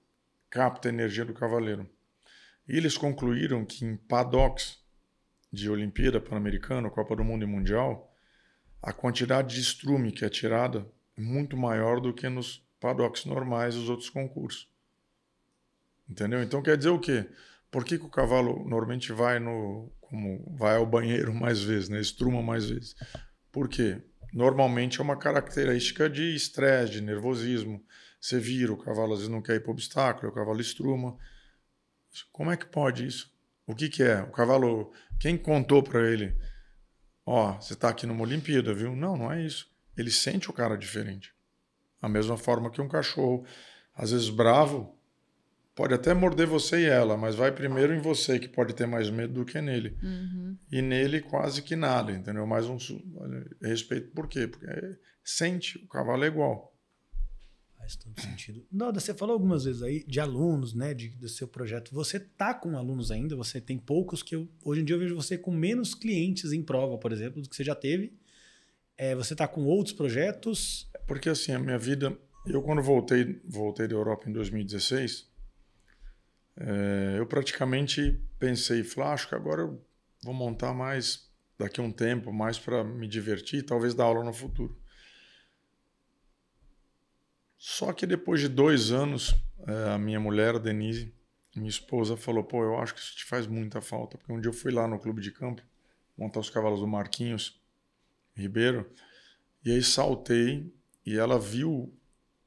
capta a energia do cavaleiro. E eles concluíram que em paddocks de Olimpíada, Pan-Americana, Copa do Mundo e Mundial, a quantidade de estrume que é tirada é muito maior do que nos paddocks normais dos outros concursos. Entendeu? Então quer dizer o quê? Por que, que o cavalo normalmente vai no como vai ao banheiro mais vezes, né? Estruma mais vezes. Por quê? Normalmente é uma característica de estresse, de nervosismo. Você vira, o cavalo às vezes não quer ir para o obstáculo, o cavalo estruma. Como é que pode isso? O que, que é? O cavalo, quem contou para ele? Ó, oh, você está aqui numa Olimpíada, viu? Não, não é isso. Ele sente o cara diferente. A mesma forma que um cachorro, às vezes bravo, pode até morder você e ela, mas vai primeiro em você, que pode ter mais medo do que nele. Uhum. E nele quase que nada, entendeu? Mais um respeito. Por quê? Porque é, sente, o cavalo é igual. Faz todo sentido. Noda, você falou algumas vezes aí de alunos, né, de, do seu projeto. Você tá com alunos ainda, você tem poucos que eu, hoje em dia eu vejo você com menos clientes em prova, por exemplo, do que você já teve. É, você tá com outros projetos? Porque assim, a minha vida, eu quando voltei, voltei da Europa em 2016, é, eu praticamente pensei, flash, que agora eu vou montar mais daqui a um tempo, mais para me divertir, talvez dar aula no futuro. Só que depois de dois anos, é, a minha mulher, a Denise, minha esposa, falou: pô, eu acho que isso te faz muita falta. Porque um dia eu fui lá no clube de campo montar os cavalos do Marquinhos Ribeiro, e aí saltei, e ela viu,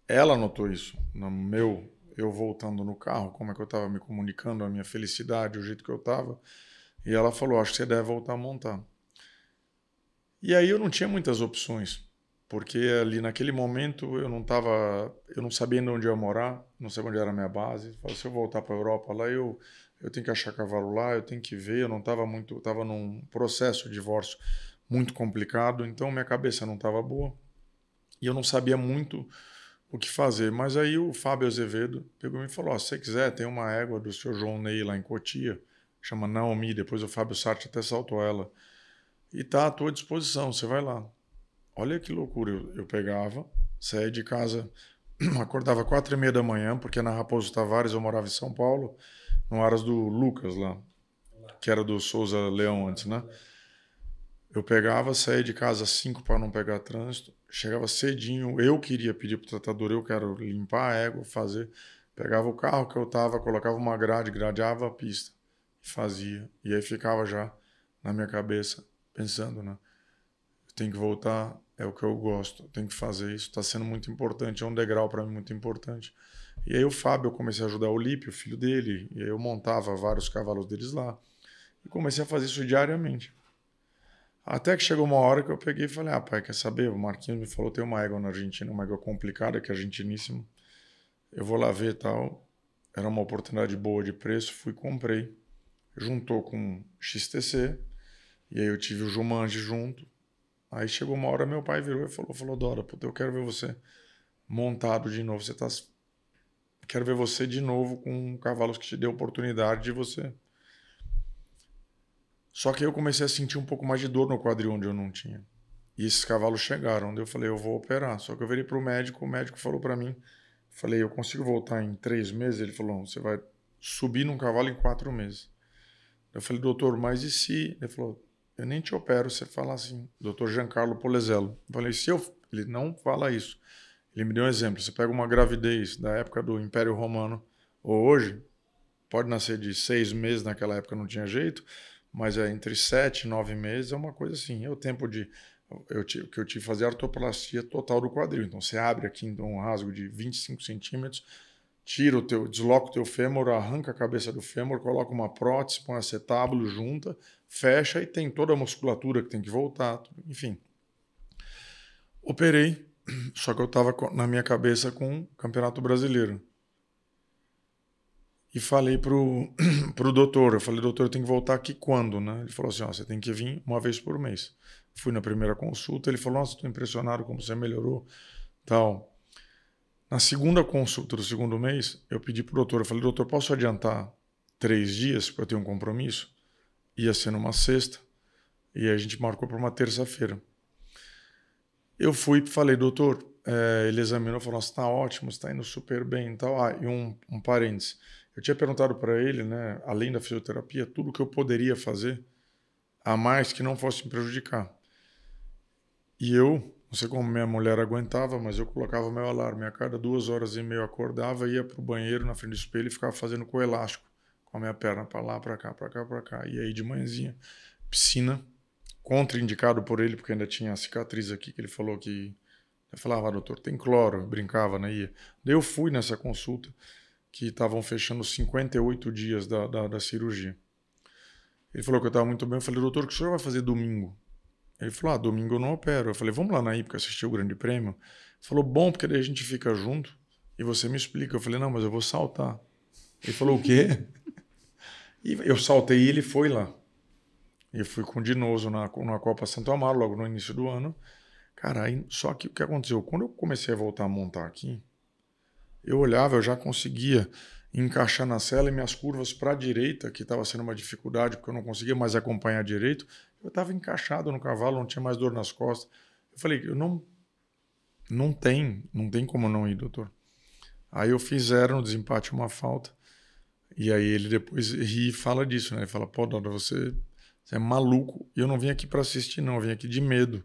ela notou isso no meu eu voltando no carro, como é que eu estava me comunicando, a minha felicidade, o jeito que eu estava. E ela falou: Acho que você deve voltar a montar. E aí eu não tinha muitas opções, porque ali naquele momento eu não estava, eu não sabia ainda onde eu ia morar, não sabia onde era a minha base. falei, se eu voltar para a Europa lá, eu eu tenho que achar cavalo lá, eu tenho que ver, eu não estava muito, estava num processo de divórcio muito complicado, então minha cabeça não estava boa. E eu não sabia muito o que fazer. Mas aí o Fábio Azevedo pegou e falou: oh, se você quiser, tem uma égua do seu João Ney lá em Cotia, chama Naomi, depois o Fábio Sartre até saltou ela. E tá à tua disposição, você vai lá. Olha que loucura, eu, eu pegava, saía de casa, acordava quatro e meia da manhã, porque na Raposo Tavares eu morava em São Paulo, no aras do Lucas lá, que era do Souza Leão antes, né? Eu pegava, saía de casa às 5 para não pegar trânsito, chegava cedinho, eu queria pedir para o tratador, eu quero limpar a égua, fazer. Pegava o carro que eu tava, colocava uma grade, gradeava a pista fazia. E aí ficava já na minha cabeça, pensando, né? tem que voltar, é o que eu gosto, tem que fazer isso, está sendo muito importante, é um degrau para mim muito importante. E aí o Fábio, eu comecei a ajudar o Lipe, o filho dele, e aí eu montava vários cavalos deles lá. E comecei a fazer isso diariamente. Até que chegou uma hora que eu peguei e falei, ah, pai, quer saber? O Marquinhos me falou, tem uma égua na Argentina, uma égua complicada, que é argentiníssima. Eu vou lá ver e tal. Era uma oportunidade boa de preço, fui comprei. Juntou com XTC, e aí eu tive o Jumanji junto. Aí chegou uma hora, meu pai virou e falou, falou, Dora, puta, eu quero ver você montado de novo. Você tá... Quero ver você de novo com cavalos que te dê oportunidade de você só que aí eu comecei a sentir um pouco mais de dor no quadril onde eu não tinha. E esses cavalos chegaram, onde eu falei, eu vou operar. Só que eu virei para o médico, o médico falou para mim, falei, eu consigo voltar em três meses? Ele falou, você vai subir num cavalo em quatro meses. Eu falei, doutor, mas e se... Ele falou, eu nem te opero, você fala assim, doutor Giancarlo Polezzello. Eu falei, se eu... Ele não fala isso. Ele me deu um exemplo, você pega uma gravidez da época do Império Romano, ou hoje, pode nascer de seis meses, naquela época não tinha jeito, mas é entre sete e nove meses é uma coisa assim. É o tempo de eu que eu tive que fazer a artroplastia total do quadril. Então você abre aqui então, um rasgo de 25 centímetros, tira o teu, desloca o teu fêmur, arranca a cabeça do fêmur, coloca uma prótese, põe acetábulo, junta, fecha e tem toda a musculatura que tem que voltar, enfim. Operei, só que eu estava na minha cabeça com o Campeonato Brasileiro e falei pro, pro doutor, eu falei, doutor, eu tenho que voltar aqui quando, né? Ele falou assim, ó, você tem que vir uma vez por mês. Fui na primeira consulta, ele falou, nossa, tô impressionado como você melhorou, tal. Na segunda consulta do segundo mês, eu pedi pro doutor, eu falei, doutor, posso adiantar três dias, porque eu tenho um compromisso? Ia ser numa sexta, e a gente marcou para uma terça-feira. Eu fui e falei, doutor, é, ele examinou, falou, nossa, tá ótimo, está indo super bem tal. Ah, e um, um parênteses, eu tinha perguntado para ele, né, além da fisioterapia, tudo que eu poderia fazer a mais que não fosse me prejudicar. E eu, não sei como minha mulher aguentava, mas eu colocava meu alarme. A cada duas horas e meia acordava, ia para o banheiro na frente do espelho e ficava fazendo com o elástico, com a minha perna para lá, para cá, para cá, para cá. E aí de manhãzinha, piscina, contraindicado por ele, porque ainda tinha a cicatriz aqui que ele falou que. Eu falava, ah, doutor, tem cloro, eu brincava, né? Daí eu fui nessa consulta que estavam fechando 58 dias da, da, da cirurgia. Ele falou que eu estava muito bem. Eu falei, doutor, o que o senhor vai fazer domingo? Ele falou, ah, domingo eu não opero. Eu falei, vamos lá na IPCA assistir o Grande Prêmio? Ele falou, bom, porque daí a gente fica junto e você me explica. Eu falei, não, mas eu vou saltar. Ele falou, o quê? e eu saltei e ele foi lá. Eu fui com o Dinoso na, na Copa Santo Amaro, logo no início do ano. Cara, aí, só que o que aconteceu? Quando eu comecei a voltar a montar aqui, eu olhava, eu já conseguia encaixar na cela e minhas curvas para a direita, que estava sendo uma dificuldade porque eu não conseguia mais acompanhar direito, eu estava encaixado no cavalo, não tinha mais dor nas costas. Eu falei, eu não não tem, não tem como não ir, doutor. Aí eu fizeram no desempate uma falta. E aí ele depois ri e fala disso, né? Ele fala: "Pô, Dona, você, você é maluco. Eu não vim aqui para assistir não, eu vim aqui de medo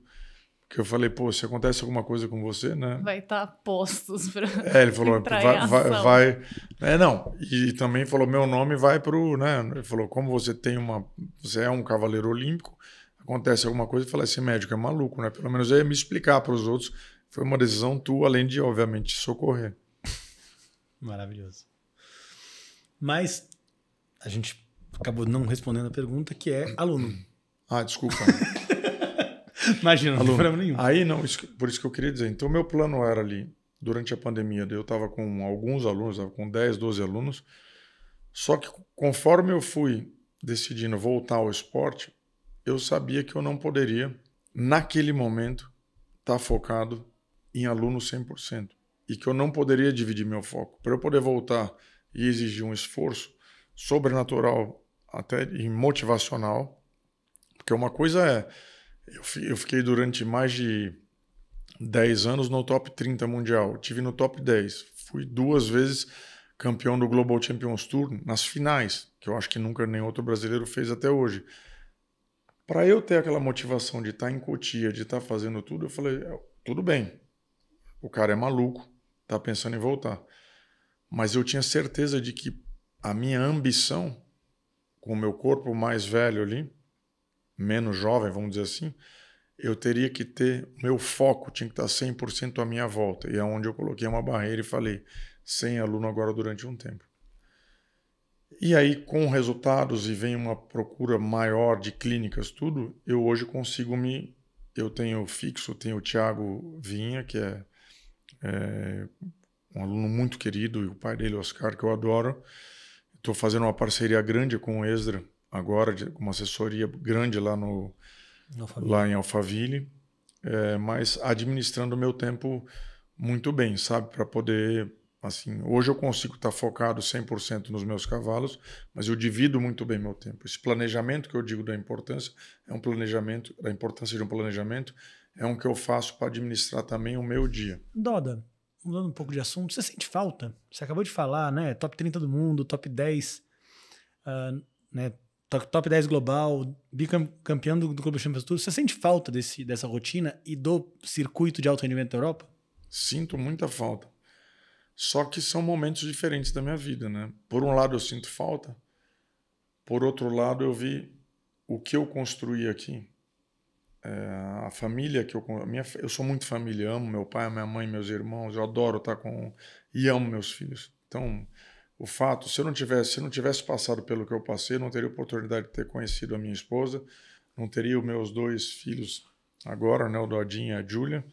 que eu falei, pô, se acontece alguma coisa com você, né? Vai estar tá postos para. É, ele falou, vai, vai, vai, É, não. E, também falou, meu nome vai pro, né? Ele falou, como você tem uma, você é um cavaleiro olímpico, acontece alguma coisa, eu falei, esse médico é maluco, né? Pelo menos eu é ia me explicar para os outros. Foi uma decisão tua, além de obviamente socorrer. Maravilhoso. Mas a gente acabou não respondendo a pergunta que é aluno. Ah, desculpa. Imagina, não tem problema nenhum. Aí não, isso, por isso que eu queria dizer. Então, meu plano era ali, durante a pandemia, eu estava com alguns alunos, estava com 10, 12 alunos. Só que conforme eu fui decidindo voltar ao esporte, eu sabia que eu não poderia, naquele momento, estar tá focado em aluno 100%. E que eu não poderia dividir meu foco. Para eu poder voltar e exigir um esforço sobrenatural até e motivacional, porque uma coisa é eu, eu fiquei durante mais de 10 anos no top 30 mundial. Tive no top 10. Fui duas vezes campeão do Global Champions Tour nas finais, que eu acho que nunca nenhum outro brasileiro fez até hoje. Para eu ter aquela motivação de estar tá em Cotia, de estar tá fazendo tudo, eu falei, é, tudo bem. O cara é maluco, tá pensando em voltar. Mas eu tinha certeza de que a minha ambição com o meu corpo mais velho ali, menos jovem, vamos dizer assim, eu teria que ter, meu foco tinha que estar 100% à minha volta. E é onde eu coloquei uma barreira e falei, sem aluno agora durante um tempo. E aí, com resultados e vem uma procura maior de clínicas, tudo, eu hoje consigo me. Eu tenho fixo, tenho o Thiago Vinha, que é, é, um aluno muito querido, e o pai dele, Oscar, que eu adoro. Estou fazendo uma parceria grande com o Ezra, agora de uma assessoria grande lá no, lá em Alphaville, é, mas administrando o meu tempo muito bem, sabe, para poder assim, hoje eu consigo estar tá focado 100% nos meus cavalos, mas eu divido muito bem meu tempo. Esse planejamento que eu digo da importância é um planejamento, da importância de um planejamento é um que eu faço para administrar também o meu dia. Doda, mudando um pouco de assunto, você sente falta? Você acabou de falar, né? Top 30 do mundo, top 10, uh, ah, né? top 10 global, bicampeão do, do Clube Champions Tour. Você sente falta desse, dessa rotina e do circuito de alto rendimento da Europa? Sinto muita falta. Só que são momentos diferentes da minha vida, né? Por um lado eu sinto falta, por outro lado eu vi o que eu construí aqui, é, a família que eu minha, eu sou muito família, amo meu pai, minha mãe, meus irmãos, eu adoro estar com e amo meus filhos. Então o fato, se eu não tivesse, se não tivesse passado pelo que eu passei, eu não teria oportunidade de ter conhecido a minha esposa, não teria os meus dois filhos agora, né, o Dodinho e a Júlia,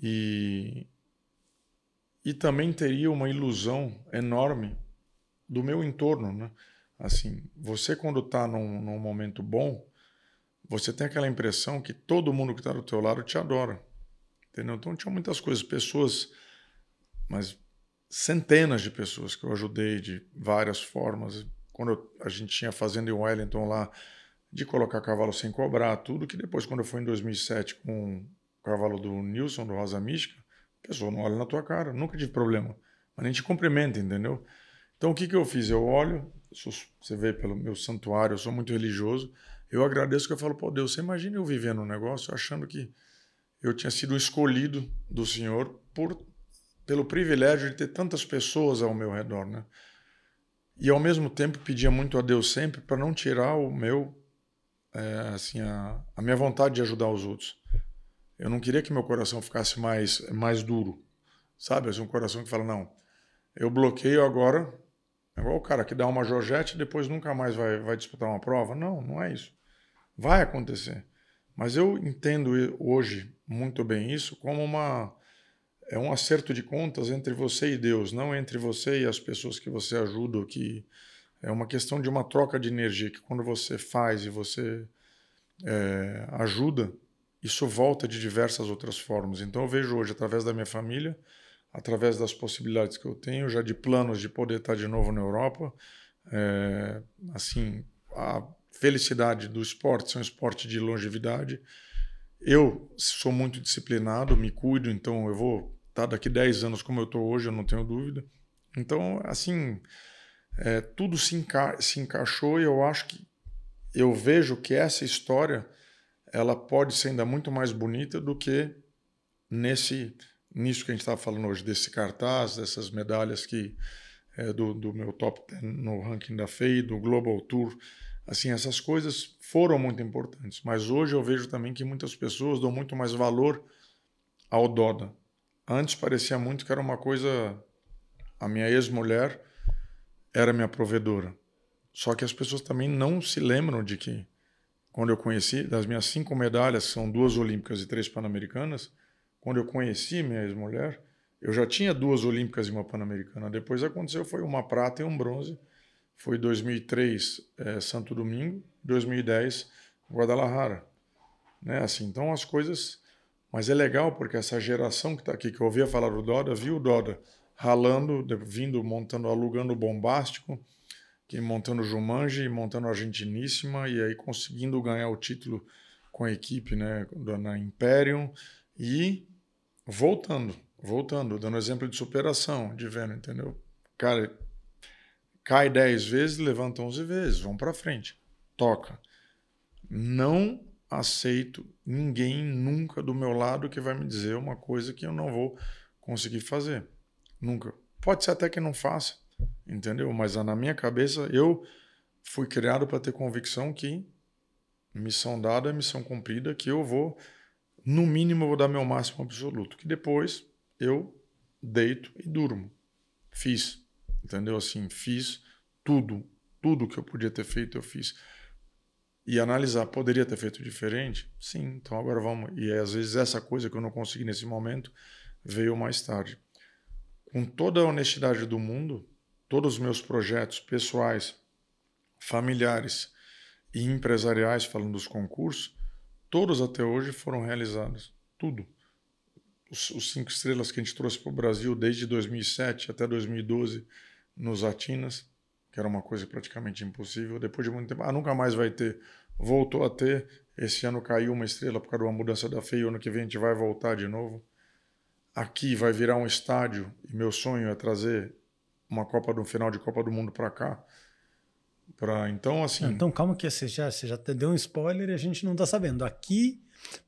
e e também teria uma ilusão enorme do meu entorno, né? Assim, você quando está num, num momento bom, você tem aquela impressão que todo mundo que está do teu lado te adora, entendeu? Então tinha muitas coisas, pessoas, mas centenas de pessoas que eu ajudei de várias formas. Quando eu, a gente tinha fazenda em Wellington lá, de colocar cavalo sem cobrar, tudo que depois, quando eu fui em 2007 com o cavalo do Nilson, do Rosa Mística, a pessoa não olha na tua cara, nunca tive problema, mas nem te cumprimenta, entendeu? Então o que, que eu fiz? Eu olho, sou, você vê pelo meu santuário, eu sou muito religioso, eu agradeço que eu falo, pô Deus, você imagina eu vivendo um negócio achando que eu tinha sido escolhido do Senhor por pelo privilégio de ter tantas pessoas ao meu redor, né? E ao mesmo tempo pedia muito a Deus sempre para não tirar o meu, é, assim, a, a, minha vontade de ajudar os outros. Eu não queria que meu coração ficasse mais mais duro, sabe? Assim, um coração que fala não, eu bloqueio agora. É igual o cara que dá uma Georgette e depois nunca mais vai, vai disputar uma prova. Não, não é isso. Vai acontecer. Mas eu entendo hoje muito bem isso como uma é um acerto de contas entre você e Deus, não entre você e as pessoas que você ajuda, que é uma questão de uma troca de energia que quando você faz e você é, ajuda, isso volta de diversas outras formas. Então eu vejo hoje através da minha família, através das possibilidades que eu tenho, já de planos de poder estar de novo na Europa, é, assim a felicidade do esporte, ser um esporte de longevidade. Eu sou muito disciplinado, me cuido, então eu vou Tá? Daqui 10 anos, como eu estou hoje, eu não tenho dúvida. Então, assim, é, tudo se, enca se encaixou e eu acho que eu vejo que essa história ela pode ser ainda muito mais bonita do que nesse nisso que a gente estava falando hoje, desse cartaz, dessas medalhas que é, do, do, meu top 10 no ranking da FEI, do Global Tour. Assim, essas coisas foram muito importantes, mas hoje eu vejo também que muitas pessoas dão muito mais valor ao Doda, Antes parecia muito que era uma coisa. A minha ex-mulher era minha provedora. Só que as pessoas também não se lembram de que, quando eu conheci, das minhas cinco medalhas, são duas olímpicas e três pan-americanas, quando eu conheci minha ex-mulher, eu já tinha duas olímpicas e uma pan-americana. Depois aconteceu, foi uma prata e um bronze. Foi 2003, é, eh, Santo Domingo, 2010, Guadalajara. Né? Assim, então as coisas mas é legal porque essa geração que está aqui, que ouvia falar do Doda, viu o Doda ralando, vindo, montando, alugando o Bombástico, que montando Jumanji, montando a Argentiníssima e aí conseguindo ganhar o título com a equipe né, na Imperium e voltando, voltando, dando exemplo de superação, de vendo, entendeu? Cara, cai 10 vezes, levanta 11 vezes, vão para frente, toca. Não aceito ninguém nunca do meu lado que vai me dizer uma coisa que eu não vou conseguir fazer. Nunca. Pode ser até que não faça, entendeu? Mas ah, na minha cabeça eu fui criado para ter convicção que missão dada é missão cumprida, que eu vou, no mínimo, eu vou dar meu máximo absoluto. Que depois eu deito e durmo. Fiz, entendeu? Assim, fiz tudo, tudo que eu podia ter feito, eu fiz e analisar, poderia ter feito diferente? Sim, então agora vamos. E às vezes essa coisa que eu não consegui nesse momento veio mais tarde. Com toda a honestidade do mundo, todos os meus projetos pessoais, familiares e empresariais, falando dos concursos, todos até hoje foram realizados. Tudo. Os, os cinco estrelas que a gente trouxe para o Brasil desde 2007 até 2012 nos Atinas, que era uma coisa praticamente impossível. Depois de muito tempo, ah, nunca mais vai ter. Voltou a ter. Esse ano caiu uma estrela por causa de uma mudança da FEI. Ano que vem a gente vai voltar de novo. Aqui vai virar um estádio e meu sonho é trazer uma Copa do um final de Copa do Mundo para cá. Pra, então, assim. É, então, calma que você já, você já deu um spoiler e a gente não está sabendo. Aqui,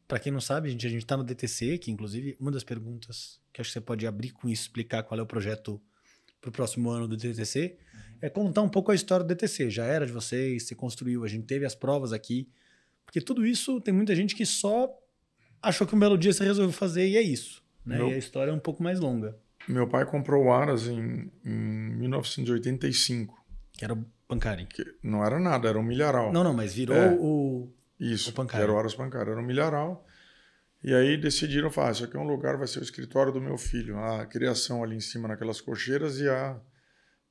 para quem não sabe, a gente está no DTC, que inclusive uma das perguntas que acho que você pode abrir com isso, explicar qual é o projeto para o próximo ano do DTC é contar um pouco a história do DTC. Já era de vocês, se construiu, a gente teve as provas aqui. Porque tudo isso tem muita gente que só achou que um belo dia você resolveu fazer e é isso. Né? Meu, e a história é um pouco mais longa. Meu pai comprou o Aras em, em 1985. Que era o Pancari. Que não era nada, era um milharal. Não, não, mas virou é, o. Isso, o Pancari. era o Aras Pancari, era um milharal. E aí decidiram falar: ah, isso aqui é um lugar, vai ser o escritório do meu filho. A criação ali em cima naquelas cocheiras e a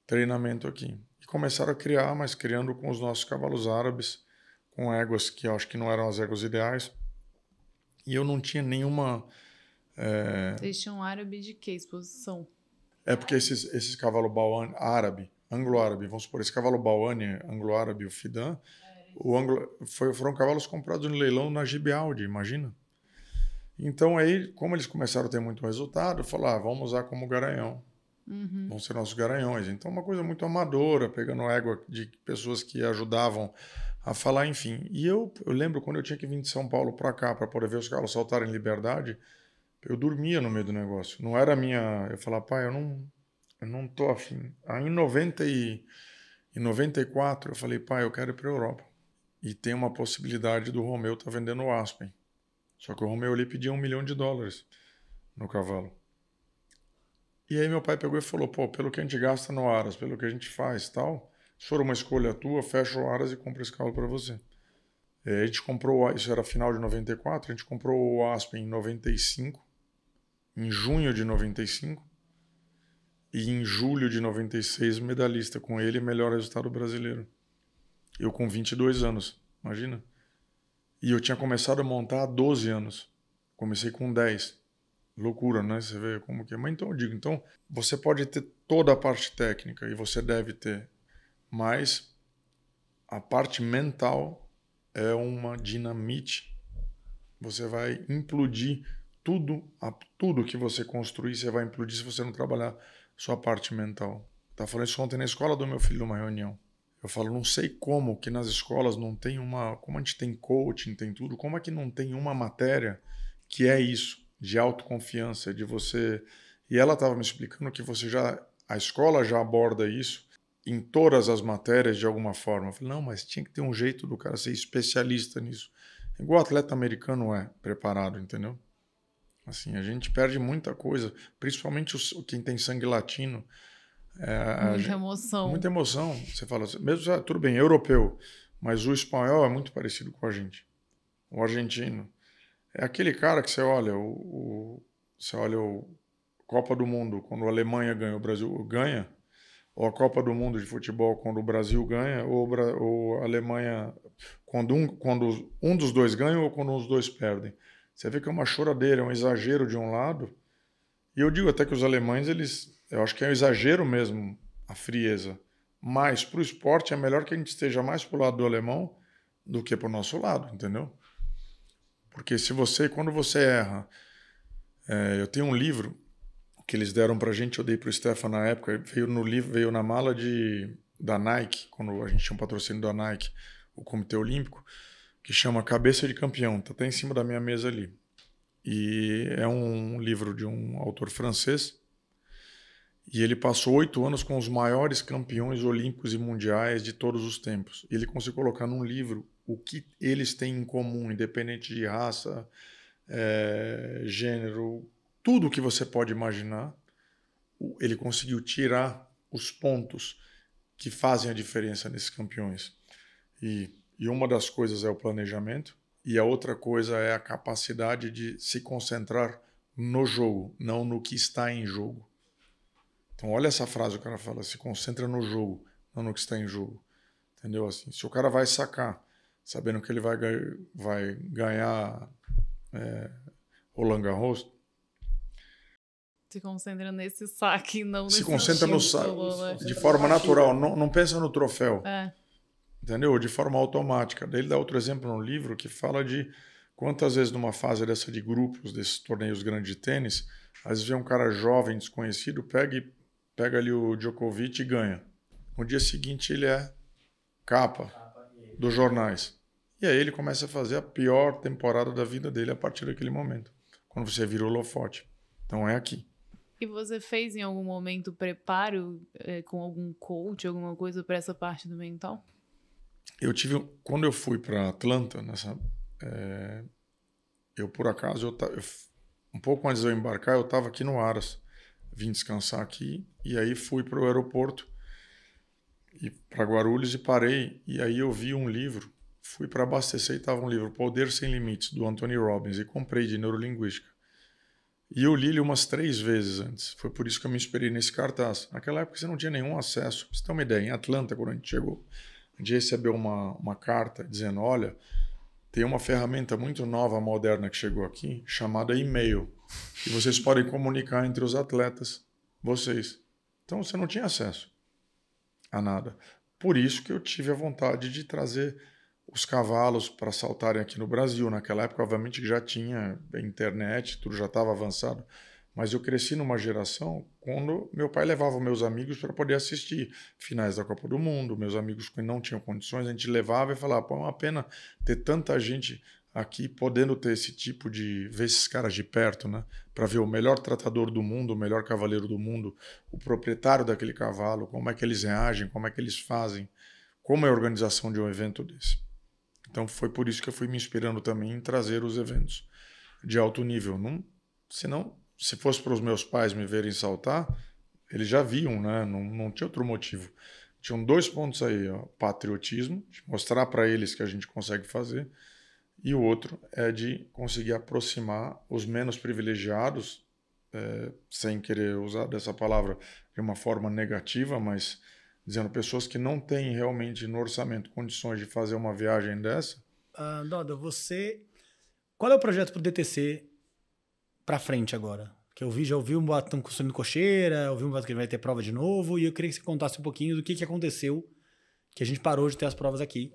treinamento aqui. E começaram a criar, mas criando com os nossos cavalos árabes, com éguas que eu acho que não eram as éguas ideais. E eu não tinha nenhuma. É... Eles árabe de que exposição? É porque esses, esses cavalos bauane, árabe, anglo-árabe, vamos supor, esse cavalo bauane, anglo-árabe, o Fidan, o anglo, foi, foram cavalos comprados no leilão na Gibealdi, imagina? Então aí, como eles começaram a ter muito resultado, falaram, ah, vamos usar como garanhão. Uhum. Vão ser nossos garanhões. Então, é uma coisa muito amadora, pegando égua de pessoas que ajudavam a falar, enfim. E eu, eu lembro quando eu tinha que vir de São Paulo para cá para poder ver os carros saltarem em liberdade, eu dormia no meio do negócio. Não era minha. Eu falava, pai, eu não, eu não tô afim. Aí em, 90 e, em 94, eu falei, pai, eu quero ir para Europa. E tem uma possibilidade do Romeu estar tá vendendo o Aspen. Só que o Romeu ali pedia um milhão de dólares no cavalo. E aí meu pai pegou e falou, pô, pelo que a gente gasta no Aras, pelo que a gente faz tal, se for uma escolha tua, fecha o Aras e compra esse carro para você. E a gente comprou, isso era final de 94, a gente comprou o Aspen em 95, em junho de 95, e em julho de 96, medalhista com ele, melhor resultado brasileiro. Eu com 22 anos, imagina. E eu tinha começado a montar há 12 anos. Comecei com 10 loucura, né? Você vê como que é. Mas então eu digo, então você pode ter toda a parte técnica e você deve ter, mas a parte mental é uma dinamite. Você vai implodir tudo, tudo que você construir, você vai implodir se você não trabalhar sua parte mental. Tá falando isso ontem na escola do meu filho numa reunião. Eu falo, não sei como que nas escolas não tem uma, como a gente tem coaching, tem tudo, como é que não tem uma matéria que é isso? de autoconfiança, de você. E ela estava me explicando que você já. A escola já aborda isso em todas as matérias de alguma forma. Eu falei, não, mas tinha que ter um jeito do cara ser especialista nisso. Igual o atleta americano é preparado, entendeu? Assim, a gente perde muita coisa, principalmente os, quem tem sangue latino. É, muita gente, emoção. Muita emoção. Você fala, assim, mesmo, ah, tudo bem, é europeu, mas o espanhol é muito parecido com a gente. O argentino. É aquele cara que você olha, o, o você olha o Copa do Mundo, quando a Alemanha ganha, o Brasil ganha, ou a Copa do Mundo de futebol, quando o Brasil ganha, ou, ou a Alemanha, quando um, quando um dos dois ganha ou quando os dois perdem. Você vê que é uma choradeira, é um exagero de um lado. E eu digo até que os alemães, eles, eu acho que é um exagero mesmo a frieza. Mas para o esporte é melhor que a gente esteja mais para o lado do alemão do que para o nosso lado, entendeu? Porque se você, quando você erra, é, eu tenho um livro que eles deram pra gente, eu dei pro Stefan na época, veio no livro, veio na mala de da Nike, quando a gente tinha um patrocínio da Nike, o Comitê Olímpico, que chama Cabeça de Campeão, tá até em cima da minha mesa ali. E é um livro de um autor francês e ele passou oito anos com os maiores campeões olímpicos e mundiais de todos os tempos. Ele conseguiu colocar num livro o que eles têm em comum, independente de raça, é, gênero, tudo que você pode imaginar. Ele conseguiu tirar os pontos que fazem a diferença nesses campeões. E, e uma das coisas é o planejamento, e a outra coisa é a capacidade de se concentrar no jogo, não no que está em jogo. Então, olha essa frase que o cara fala: se concentra no jogo, não no que está em jogo. Entendeu? Assim, se o cara vai sacar, sabendo que ele vai, vai ganhar é, Roland Garros. Se concentra nesse saque, não nesse Se concentra no saque, de forma natural. Não, não pensa no troféu. É. Entendeu? De forma automática. Daí ele dá outro exemplo no livro que fala de quantas vezes numa fase dessa de grupos, desses torneios grandes de tênis, às vezes um cara jovem, desconhecido, pega e pega ali o Djokovic e ganha. No dia seguinte ele é capa dos jornais. E aí ele começa a fazer a pior temporada da vida dele a partir daquele momento, quando você vira o holofote. Então é aqui. E você fez em algum momento preparo é, com algum coach, alguma coisa para essa parte do mental? Eu tive, quando eu fui para Atlanta, nessa, é, eu por acaso eu, eu, um pouco antes de eu embarcar eu estava aqui no Aras vim descansar aqui. E aí fui para o aeroporto, e para Guarulhos, e parei. E aí eu vi um livro, fui para abastecer e estava um livro, Poder Sem Limites, do Anthony Robbins, e comprei de neurolinguística. E eu li ele umas três vezes antes. Foi por isso que eu me inspirei nesse cartaz. Naquela época você não tinha nenhum acesso. Pra você tem uma ideia, em Atlanta, quando a gente chegou, a gente recebeu uma, uma carta dizendo: olha, tem uma ferramenta muito nova, moderna que chegou aqui, chamada e-mail. E vocês podem comunicar entre os atletas, vocês. Então você não tinha acesso a nada. Por isso que eu tive a vontade de trazer os cavalos para saltarem aqui no Brasil. Naquela época, obviamente, já tinha internet, tudo já estava avançado. Mas eu cresci numa geração quando meu pai levava meus amigos para poder assistir finais da Copa do Mundo. Meus amigos que não tinham condições, a gente levava e falava: pô, é uma pena ter tanta gente aqui podendo ter esse tipo de ver esses caras de perto, né? Para ver o melhor tratador do mundo, o melhor cavaleiro do mundo, o proprietário daquele cavalo, como é que eles reagem, como é que eles fazem, como é a organização de um evento desse. Então foi por isso que eu fui me inspirando também em trazer os eventos de alto nível. Não, senão, se fosse para os meus pais me verem saltar, eles já viam, né? Não, não tinha outro motivo. Tinham dois pontos aí, ó, patriotismo, de mostrar para eles que a gente consegue fazer e o outro é de conseguir aproximar os menos privilegiados, é, sem querer usar dessa palavra de uma forma negativa, mas dizendo pessoas que não têm realmente no orçamento condições de fazer uma viagem dessa. Ah, Doda, você. Qual é o projeto para o DTC para frente agora? Que eu vi, já ouvi um boato consumindo construindo cocheira, ouvi um boato que vai ter prova de novo, e eu queria que você contasse um pouquinho do que, que aconteceu, que a gente parou de ter as provas aqui.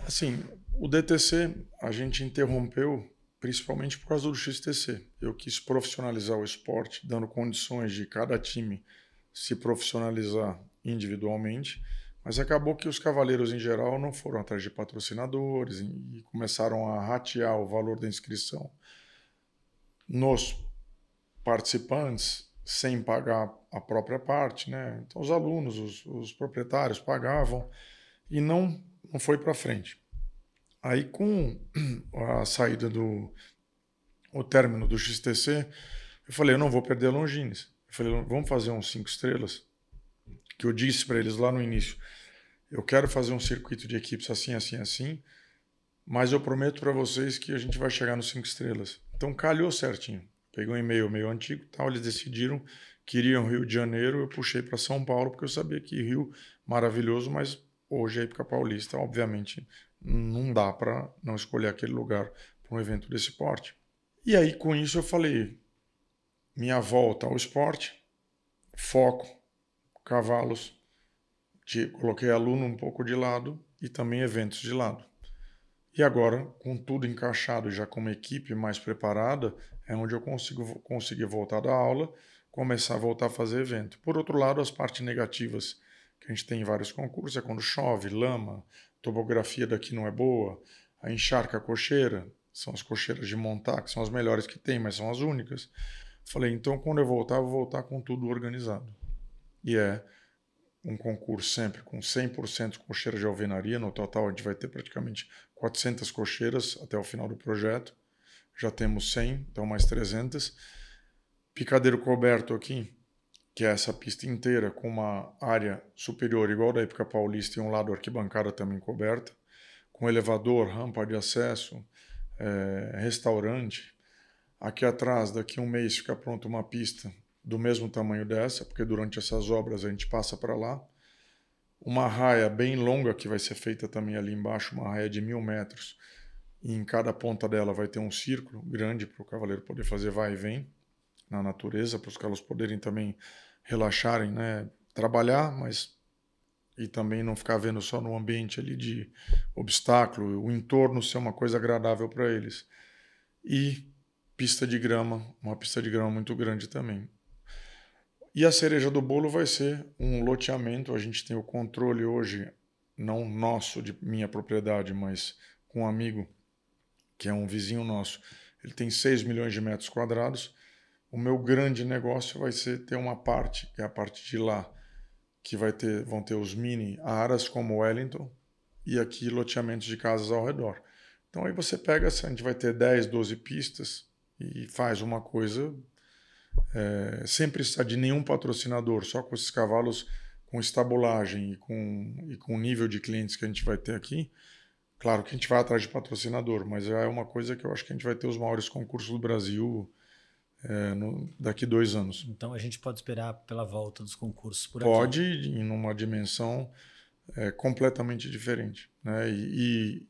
Assim, o DTC a gente interrompeu principalmente por causa do XTC. Eu quis profissionalizar o esporte, dando condições de cada time se profissionalizar individualmente, mas acabou que os cavaleiros em geral não foram atrás de patrocinadores e começaram a ratear o valor da inscrição nos participantes sem pagar a própria parte, né? Então os alunos, os, os proprietários pagavam e não não foi para frente. Aí, com a saída do. o término do XTC, eu falei: eu não vou perder a Longines. Eu falei: vamos fazer uns cinco estrelas. Que eu disse para eles lá no início: eu quero fazer um circuito de equipes assim, assim, assim. Mas eu prometo para vocês que a gente vai chegar nos cinco estrelas. Então, calhou certinho. Peguei um e-mail meio antigo tal. Eles decidiram que iriam Rio de Janeiro. Eu puxei para São Paulo, porque eu sabia que Rio, maravilhoso, mas hoje a Hípica Paulista, obviamente, não dá para não escolher aquele lugar para um evento desse porte. E aí, com isso, eu falei: minha volta ao esporte, foco, cavalos, de, coloquei aluno um pouco de lado e também eventos de lado. E agora, com tudo encaixado já com uma equipe mais preparada, é onde eu consigo conseguir voltar da aula, começar a voltar a fazer evento. Por outro lado, as partes negativas que a gente tem em vários concursos, é quando chove, lama, topografia daqui não é boa, a encharca a cocheira, são as cocheiras de montar, que são as melhores que tem, mas são as únicas. Falei, então quando eu voltar, eu vou voltar com tudo organizado. E é um concurso sempre com 100% cocheira de alvenaria, no total a gente vai ter praticamente 400 cocheiras até o final do projeto. Já temos 100, então mais 300. Picadeiro coberto aqui, que é essa pista inteira com uma área superior igual da época Paulista e um lado arquibancada também coberta, com elevador, rampa de acesso, é, restaurante. Aqui atrás, daqui um mês, fica pronta uma pista do mesmo tamanho dessa, porque durante essas obras a gente passa para lá. Uma raia bem longa que vai ser feita também ali embaixo, uma raia de mil metros, e em cada ponta dela vai ter um círculo grande para o cavaleiro poder fazer vai e vem na natureza para os caras poderem também relaxarem, né? Trabalhar, mas e também não ficar vendo só no ambiente ali de obstáculo, o entorno ser uma coisa agradável para eles. E pista de grama, uma pista de grama muito grande também. E a cereja do bolo vai ser um loteamento, a gente tem o controle hoje, não nosso, de minha propriedade, mas com um amigo, que é um vizinho nosso. Ele tem 6 milhões de metros quadrados, o meu grande negócio vai ser ter uma parte, que é a parte de lá, que vai ter, vão ter os mini aras como Wellington e aqui loteamentos de casas ao redor. Então aí você pega, assim, a gente vai ter 10, 12 pistas e faz uma coisa é, sem precisar de nenhum patrocinador, só com esses cavalos com estabulagem e com, e com o nível de clientes que a gente vai ter aqui. Claro que a gente vai atrás de patrocinador, mas é uma coisa que eu acho que a gente vai ter os maiores concursos do Brasil é, no, daqui dois anos. Então a gente pode esperar pela volta dos concursos por pode, aqui? Pode, em uma dimensão é, completamente diferente. Né? E,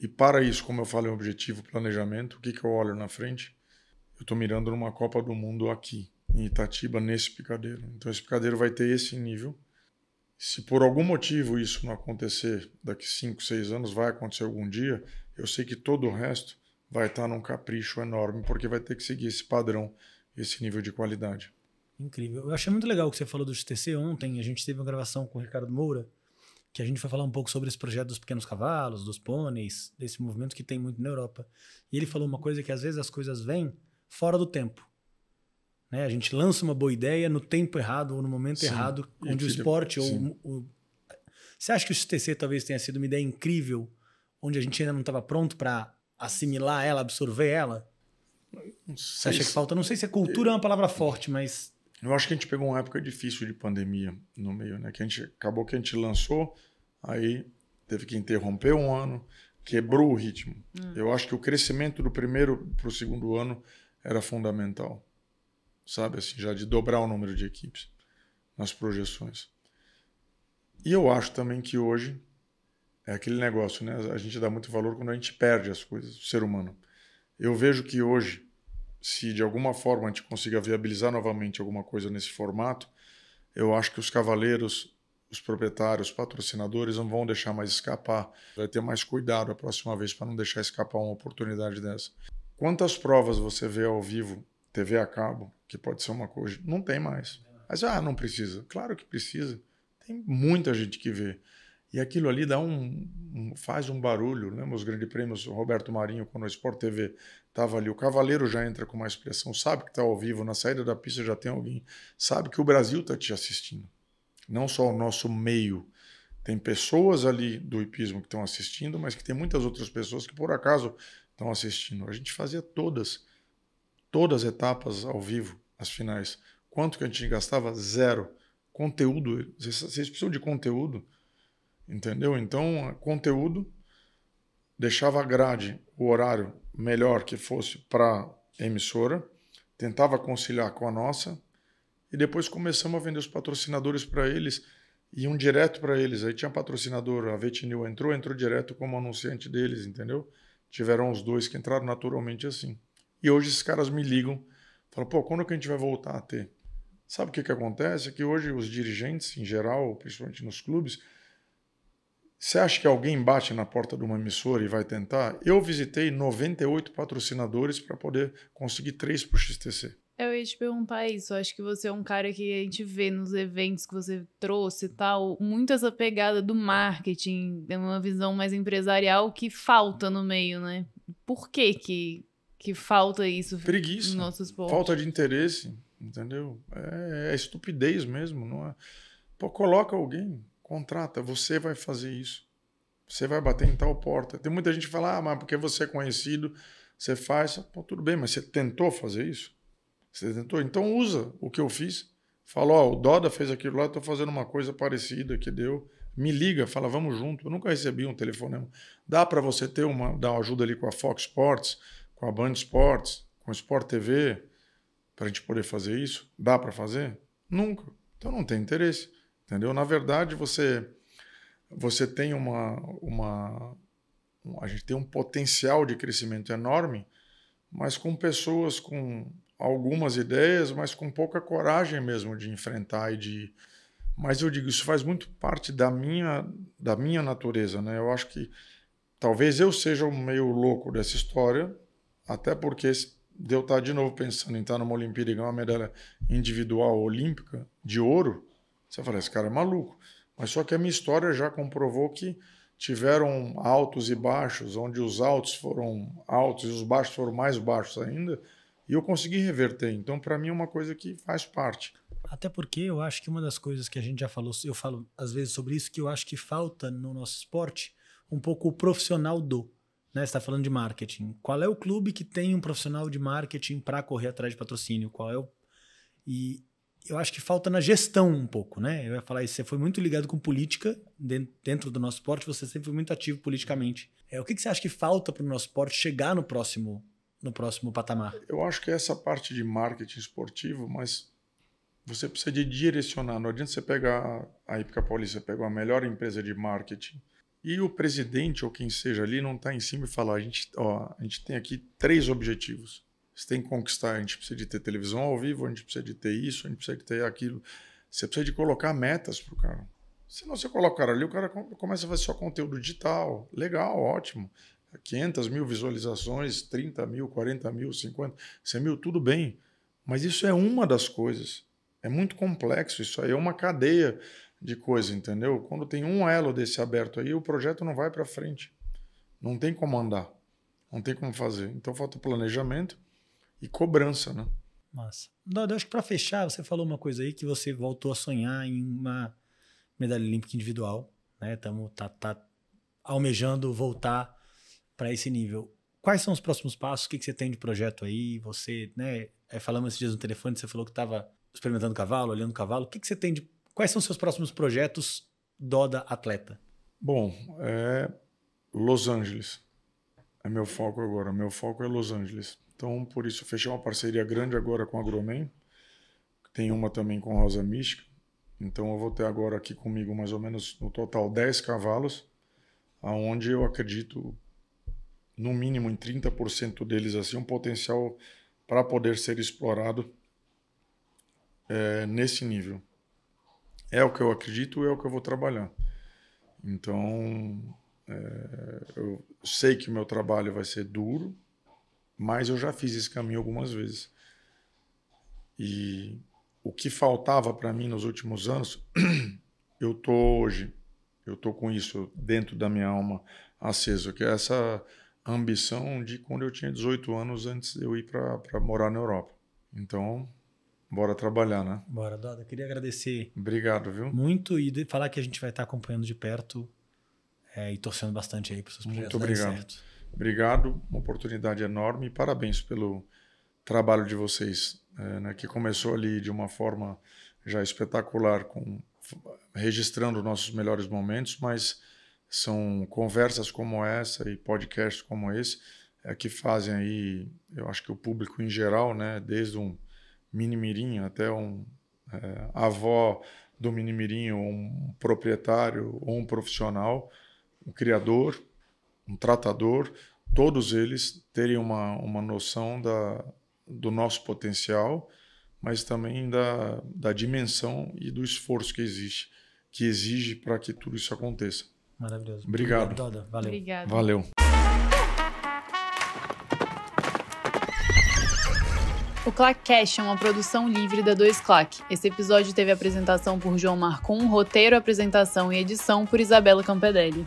e, e, para isso, como eu falei, o objetivo, planejamento, o que, que eu olho na frente? Eu estou mirando numa Copa do Mundo aqui, em Itatiba, nesse picadeiro. Então esse picadeiro vai ter esse nível. Se por algum motivo isso não acontecer daqui cinco, seis anos, vai acontecer algum dia, eu sei que todo o resto vai estar tá num capricho enorme, porque vai ter que seguir esse padrão, esse nível de qualidade. Incrível. Eu achei muito legal o que você falou do XTC ontem. A gente teve uma gravação com o Ricardo Moura, que a gente foi falar um pouco sobre esse projeto dos pequenos cavalos, dos pôneis, desse movimento que tem muito na Europa. E ele falou uma coisa que às vezes as coisas vêm fora do tempo. Né? A gente lança uma boa ideia no tempo errado ou no momento sim. errado, onde o esporte ou o... Você acha que o XTC talvez tenha sido uma ideia incrível, onde a gente ainda não estava pronto para assimilar ela, absorver ela? Você acha que falta? Não sei se é cultura é uma palavra forte, mas. Eu acho que a gente pegou uma época difícil de pandemia no meio, né? Que a gente acabou que a gente lançou, aí teve que interromper um ano, quebrou o ritmo. Hum. Eu acho que o crescimento do primeiro para o segundo ano era fundamental, sabe? Assim, já de dobrar o número de equipes nas projeções. E eu acho também que hoje é aquele negócio, né? A gente dá muito valor quando a gente perde as coisas, o ser humano. Eu vejo que hoje, se de alguma forma a gente consiga viabilizar novamente alguma coisa nesse formato, eu acho que os cavaleiros, os proprietários, os patrocinadores não vão deixar mais escapar. Vai ter mais cuidado a próxima vez para não deixar escapar uma oportunidade dessa. Quantas provas você vê ao vivo, TV a cabo, que pode ser uma coisa? Não tem mais. Mas, ah, não precisa. Claro que precisa. Tem muita gente que vê. E aquilo ali dá um, um faz um barulho. Lembra né? os grandes prêmios? Roberto Marinho, quando o Sport TV estava ali, o cavaleiro já entra com uma expressão, sabe que está ao vivo, na saída da pista já tem alguém, sabe que o Brasil está te assistindo. Não só o nosso meio. Tem pessoas ali do hipismo que estão assistindo, mas que tem muitas outras pessoas que por acaso estão assistindo. A gente fazia todas, todas as etapas ao vivo, as finais. Quanto que a gente gastava? Zero. Conteúdo, vocês precisam de conteúdo? Entendeu? Então, conteúdo deixava a grade, o horário melhor que fosse para emissora, tentava conciliar com a nossa e depois começamos a vender os patrocinadores para eles, e um direto para eles. Aí tinha patrocinador, a Vetinil entrou, entrou direto como anunciante deles, entendeu? Tiveram os dois que entraram naturalmente assim. E hoje esses caras me ligam, falam, pô, quando que a gente vai voltar a ter? Sabe o que, que acontece? É que hoje os dirigentes, em geral, principalmente nos clubes, você acha que alguém bate na porta de uma emissora e vai tentar? Eu visitei 98 patrocinadores para poder conseguir três para o XTC. Eu ia te perguntar isso. Eu acho que você é um cara que a gente vê nos eventos que você trouxe e tal, muito essa pegada do marketing, de uma visão mais empresarial que falta no meio, né? Por que que, que falta isso Preguiça, Falta de interesse, entendeu? É, é estupidez mesmo, não é? Pô, coloca alguém, Contrata, você vai fazer isso. Você vai bater em tal porta. Tem muita gente que fala, ah, mas porque você é conhecido, você faz. Pô, tudo bem, mas você tentou fazer isso? Você tentou? Então usa o que eu fiz. Fala, ó, o Doda fez aquilo lá, estou fazendo uma coisa parecida que deu. Me liga, fala, vamos junto. Eu nunca recebi um telefonema. Dá para você ter uma, dar uma ajuda ali com a Fox Sports, com a Band Sports, com a Sport TV, para a gente poder fazer isso? Dá para fazer? Nunca. Então não tem interesse entendeu? Na verdade, você você tem uma, uma a gente tem um potencial de crescimento enorme, mas com pessoas com algumas ideias, mas com pouca coragem mesmo de enfrentar e de mas eu digo isso faz muito parte da minha da minha natureza, né? Eu acho que talvez eu seja o meio louco dessa história, até porque de eu estar de novo pensando em estar numa Olimpíada e ganhar uma medalha individual olímpica de ouro, você fala, esse cara é maluco. Mas só que a minha história já comprovou que tiveram altos e baixos, onde os altos foram altos e os baixos foram mais baixos ainda, e eu consegui reverter. Então, para mim, é uma coisa que faz parte. Até porque eu acho que uma das coisas que a gente já falou, eu falo às vezes sobre isso, que eu acho que falta no nosso esporte um pouco o profissional do. Né? Você está falando de marketing. Qual é o clube que tem um profissional de marketing para correr atrás de patrocínio? Qual é o. E eu acho que falta na gestão um pouco, né? Eu ia falar isso, você foi muito ligado com política dentro do nosso esporte, você sempre foi muito ativo politicamente. É, o que, que você acha que falta para o nosso esporte chegar no próximo, no próximo patamar? Eu acho que essa parte de marketing esportivo, mas você precisa de direcionar. Não adianta você pegar a Ipca Paulista, pegou a melhor empresa de marketing e o presidente ou quem seja ali não está em cima e falar, a gente, ó, a gente tem aqui três objetivos. Você tem que conquistar, a gente precisa de ter televisão ao vivo, a gente precisa de ter isso, a gente precisa de ter aquilo. Você precisa de colocar metas pro cara. se não você coloca o cara ali, o cara começa a fazer só conteúdo digital. Legal, ótimo. 500 mil visualizações, 30 mil, 40 mil, 50, 100 mil, tudo bem. Mas isso é uma das coisas. É muito complexo, isso aí é uma cadeia de coisa, entendeu? Quando tem um elo desse aberto aí, o projeto não vai para frente. Não tem como andar, não tem como fazer. Então falta planejamento, e cobrança, né? Massa. eu acho que para fechar, você falou uma coisa aí que você voltou a sonhar em uma medalha olímpica individual, né? tá, tá almejando voltar para esse nível. Quais são os próximos passos? O que, que você tem de projeto aí? Você, né? É, falamos esses dias no telefone, você falou que estava experimentando cavalo, olhando cavalo. O que, que você tem de. Quais são os seus próximos projetos, Doda Atleta? Bom, é Los Angeles. É meu foco agora. Meu foco é Los Angeles. Então, por isso, fechei uma parceria grande agora com a Agromen. Tem uma também com Rosa Mística. Então, eu vou ter agora aqui comigo mais ou menos no total 10 cavalos, aonde eu acredito, no mínimo em 30% deles, assim, um potencial para poder ser explorado é, nesse nível. É o que eu acredito, é o que eu vou trabalhar. Então, é, eu sei que o meu trabalho vai ser duro, mas eu já fiz esse caminho algumas vezes. E o que faltava para mim nos últimos anos, eu tô hoje, eu tô com isso dentro da minha alma aceso, que é essa ambição de quando eu tinha 18 anos antes de eu ir para morar na Europa. Então, bora trabalhar, né? Bora, Doda. queria agradecer. Obrigado, viu? Muito e falar que a gente vai estar tá acompanhando de perto é, e torcendo bastante aí para os seus projetos. Muito obrigado. Certo. Obrigado, uma oportunidade enorme. e Parabéns pelo trabalho de vocês, é, né, que começou ali de uma forma já espetacular, com, registrando nossos melhores momentos, mas são conversas como essa e podcasts como esse é, que fazem aí, eu acho que o público em geral, né, desde um mini mirim até um é, avó do mini mirim, um proprietário ou um profissional, um criador, um tratador, todos eles terem uma, uma noção da, do nosso potencial, mas também da, da dimensão e do esforço que existe, que exige para que tudo isso aconteça. Maravilhoso. Obrigado. Obrigado. Valeu. Obrigado. Valeu. O ClackCast é uma produção livre da 2Clack. Esse episódio teve apresentação por João Marcon, roteiro, apresentação e edição por Isabela Campedelli.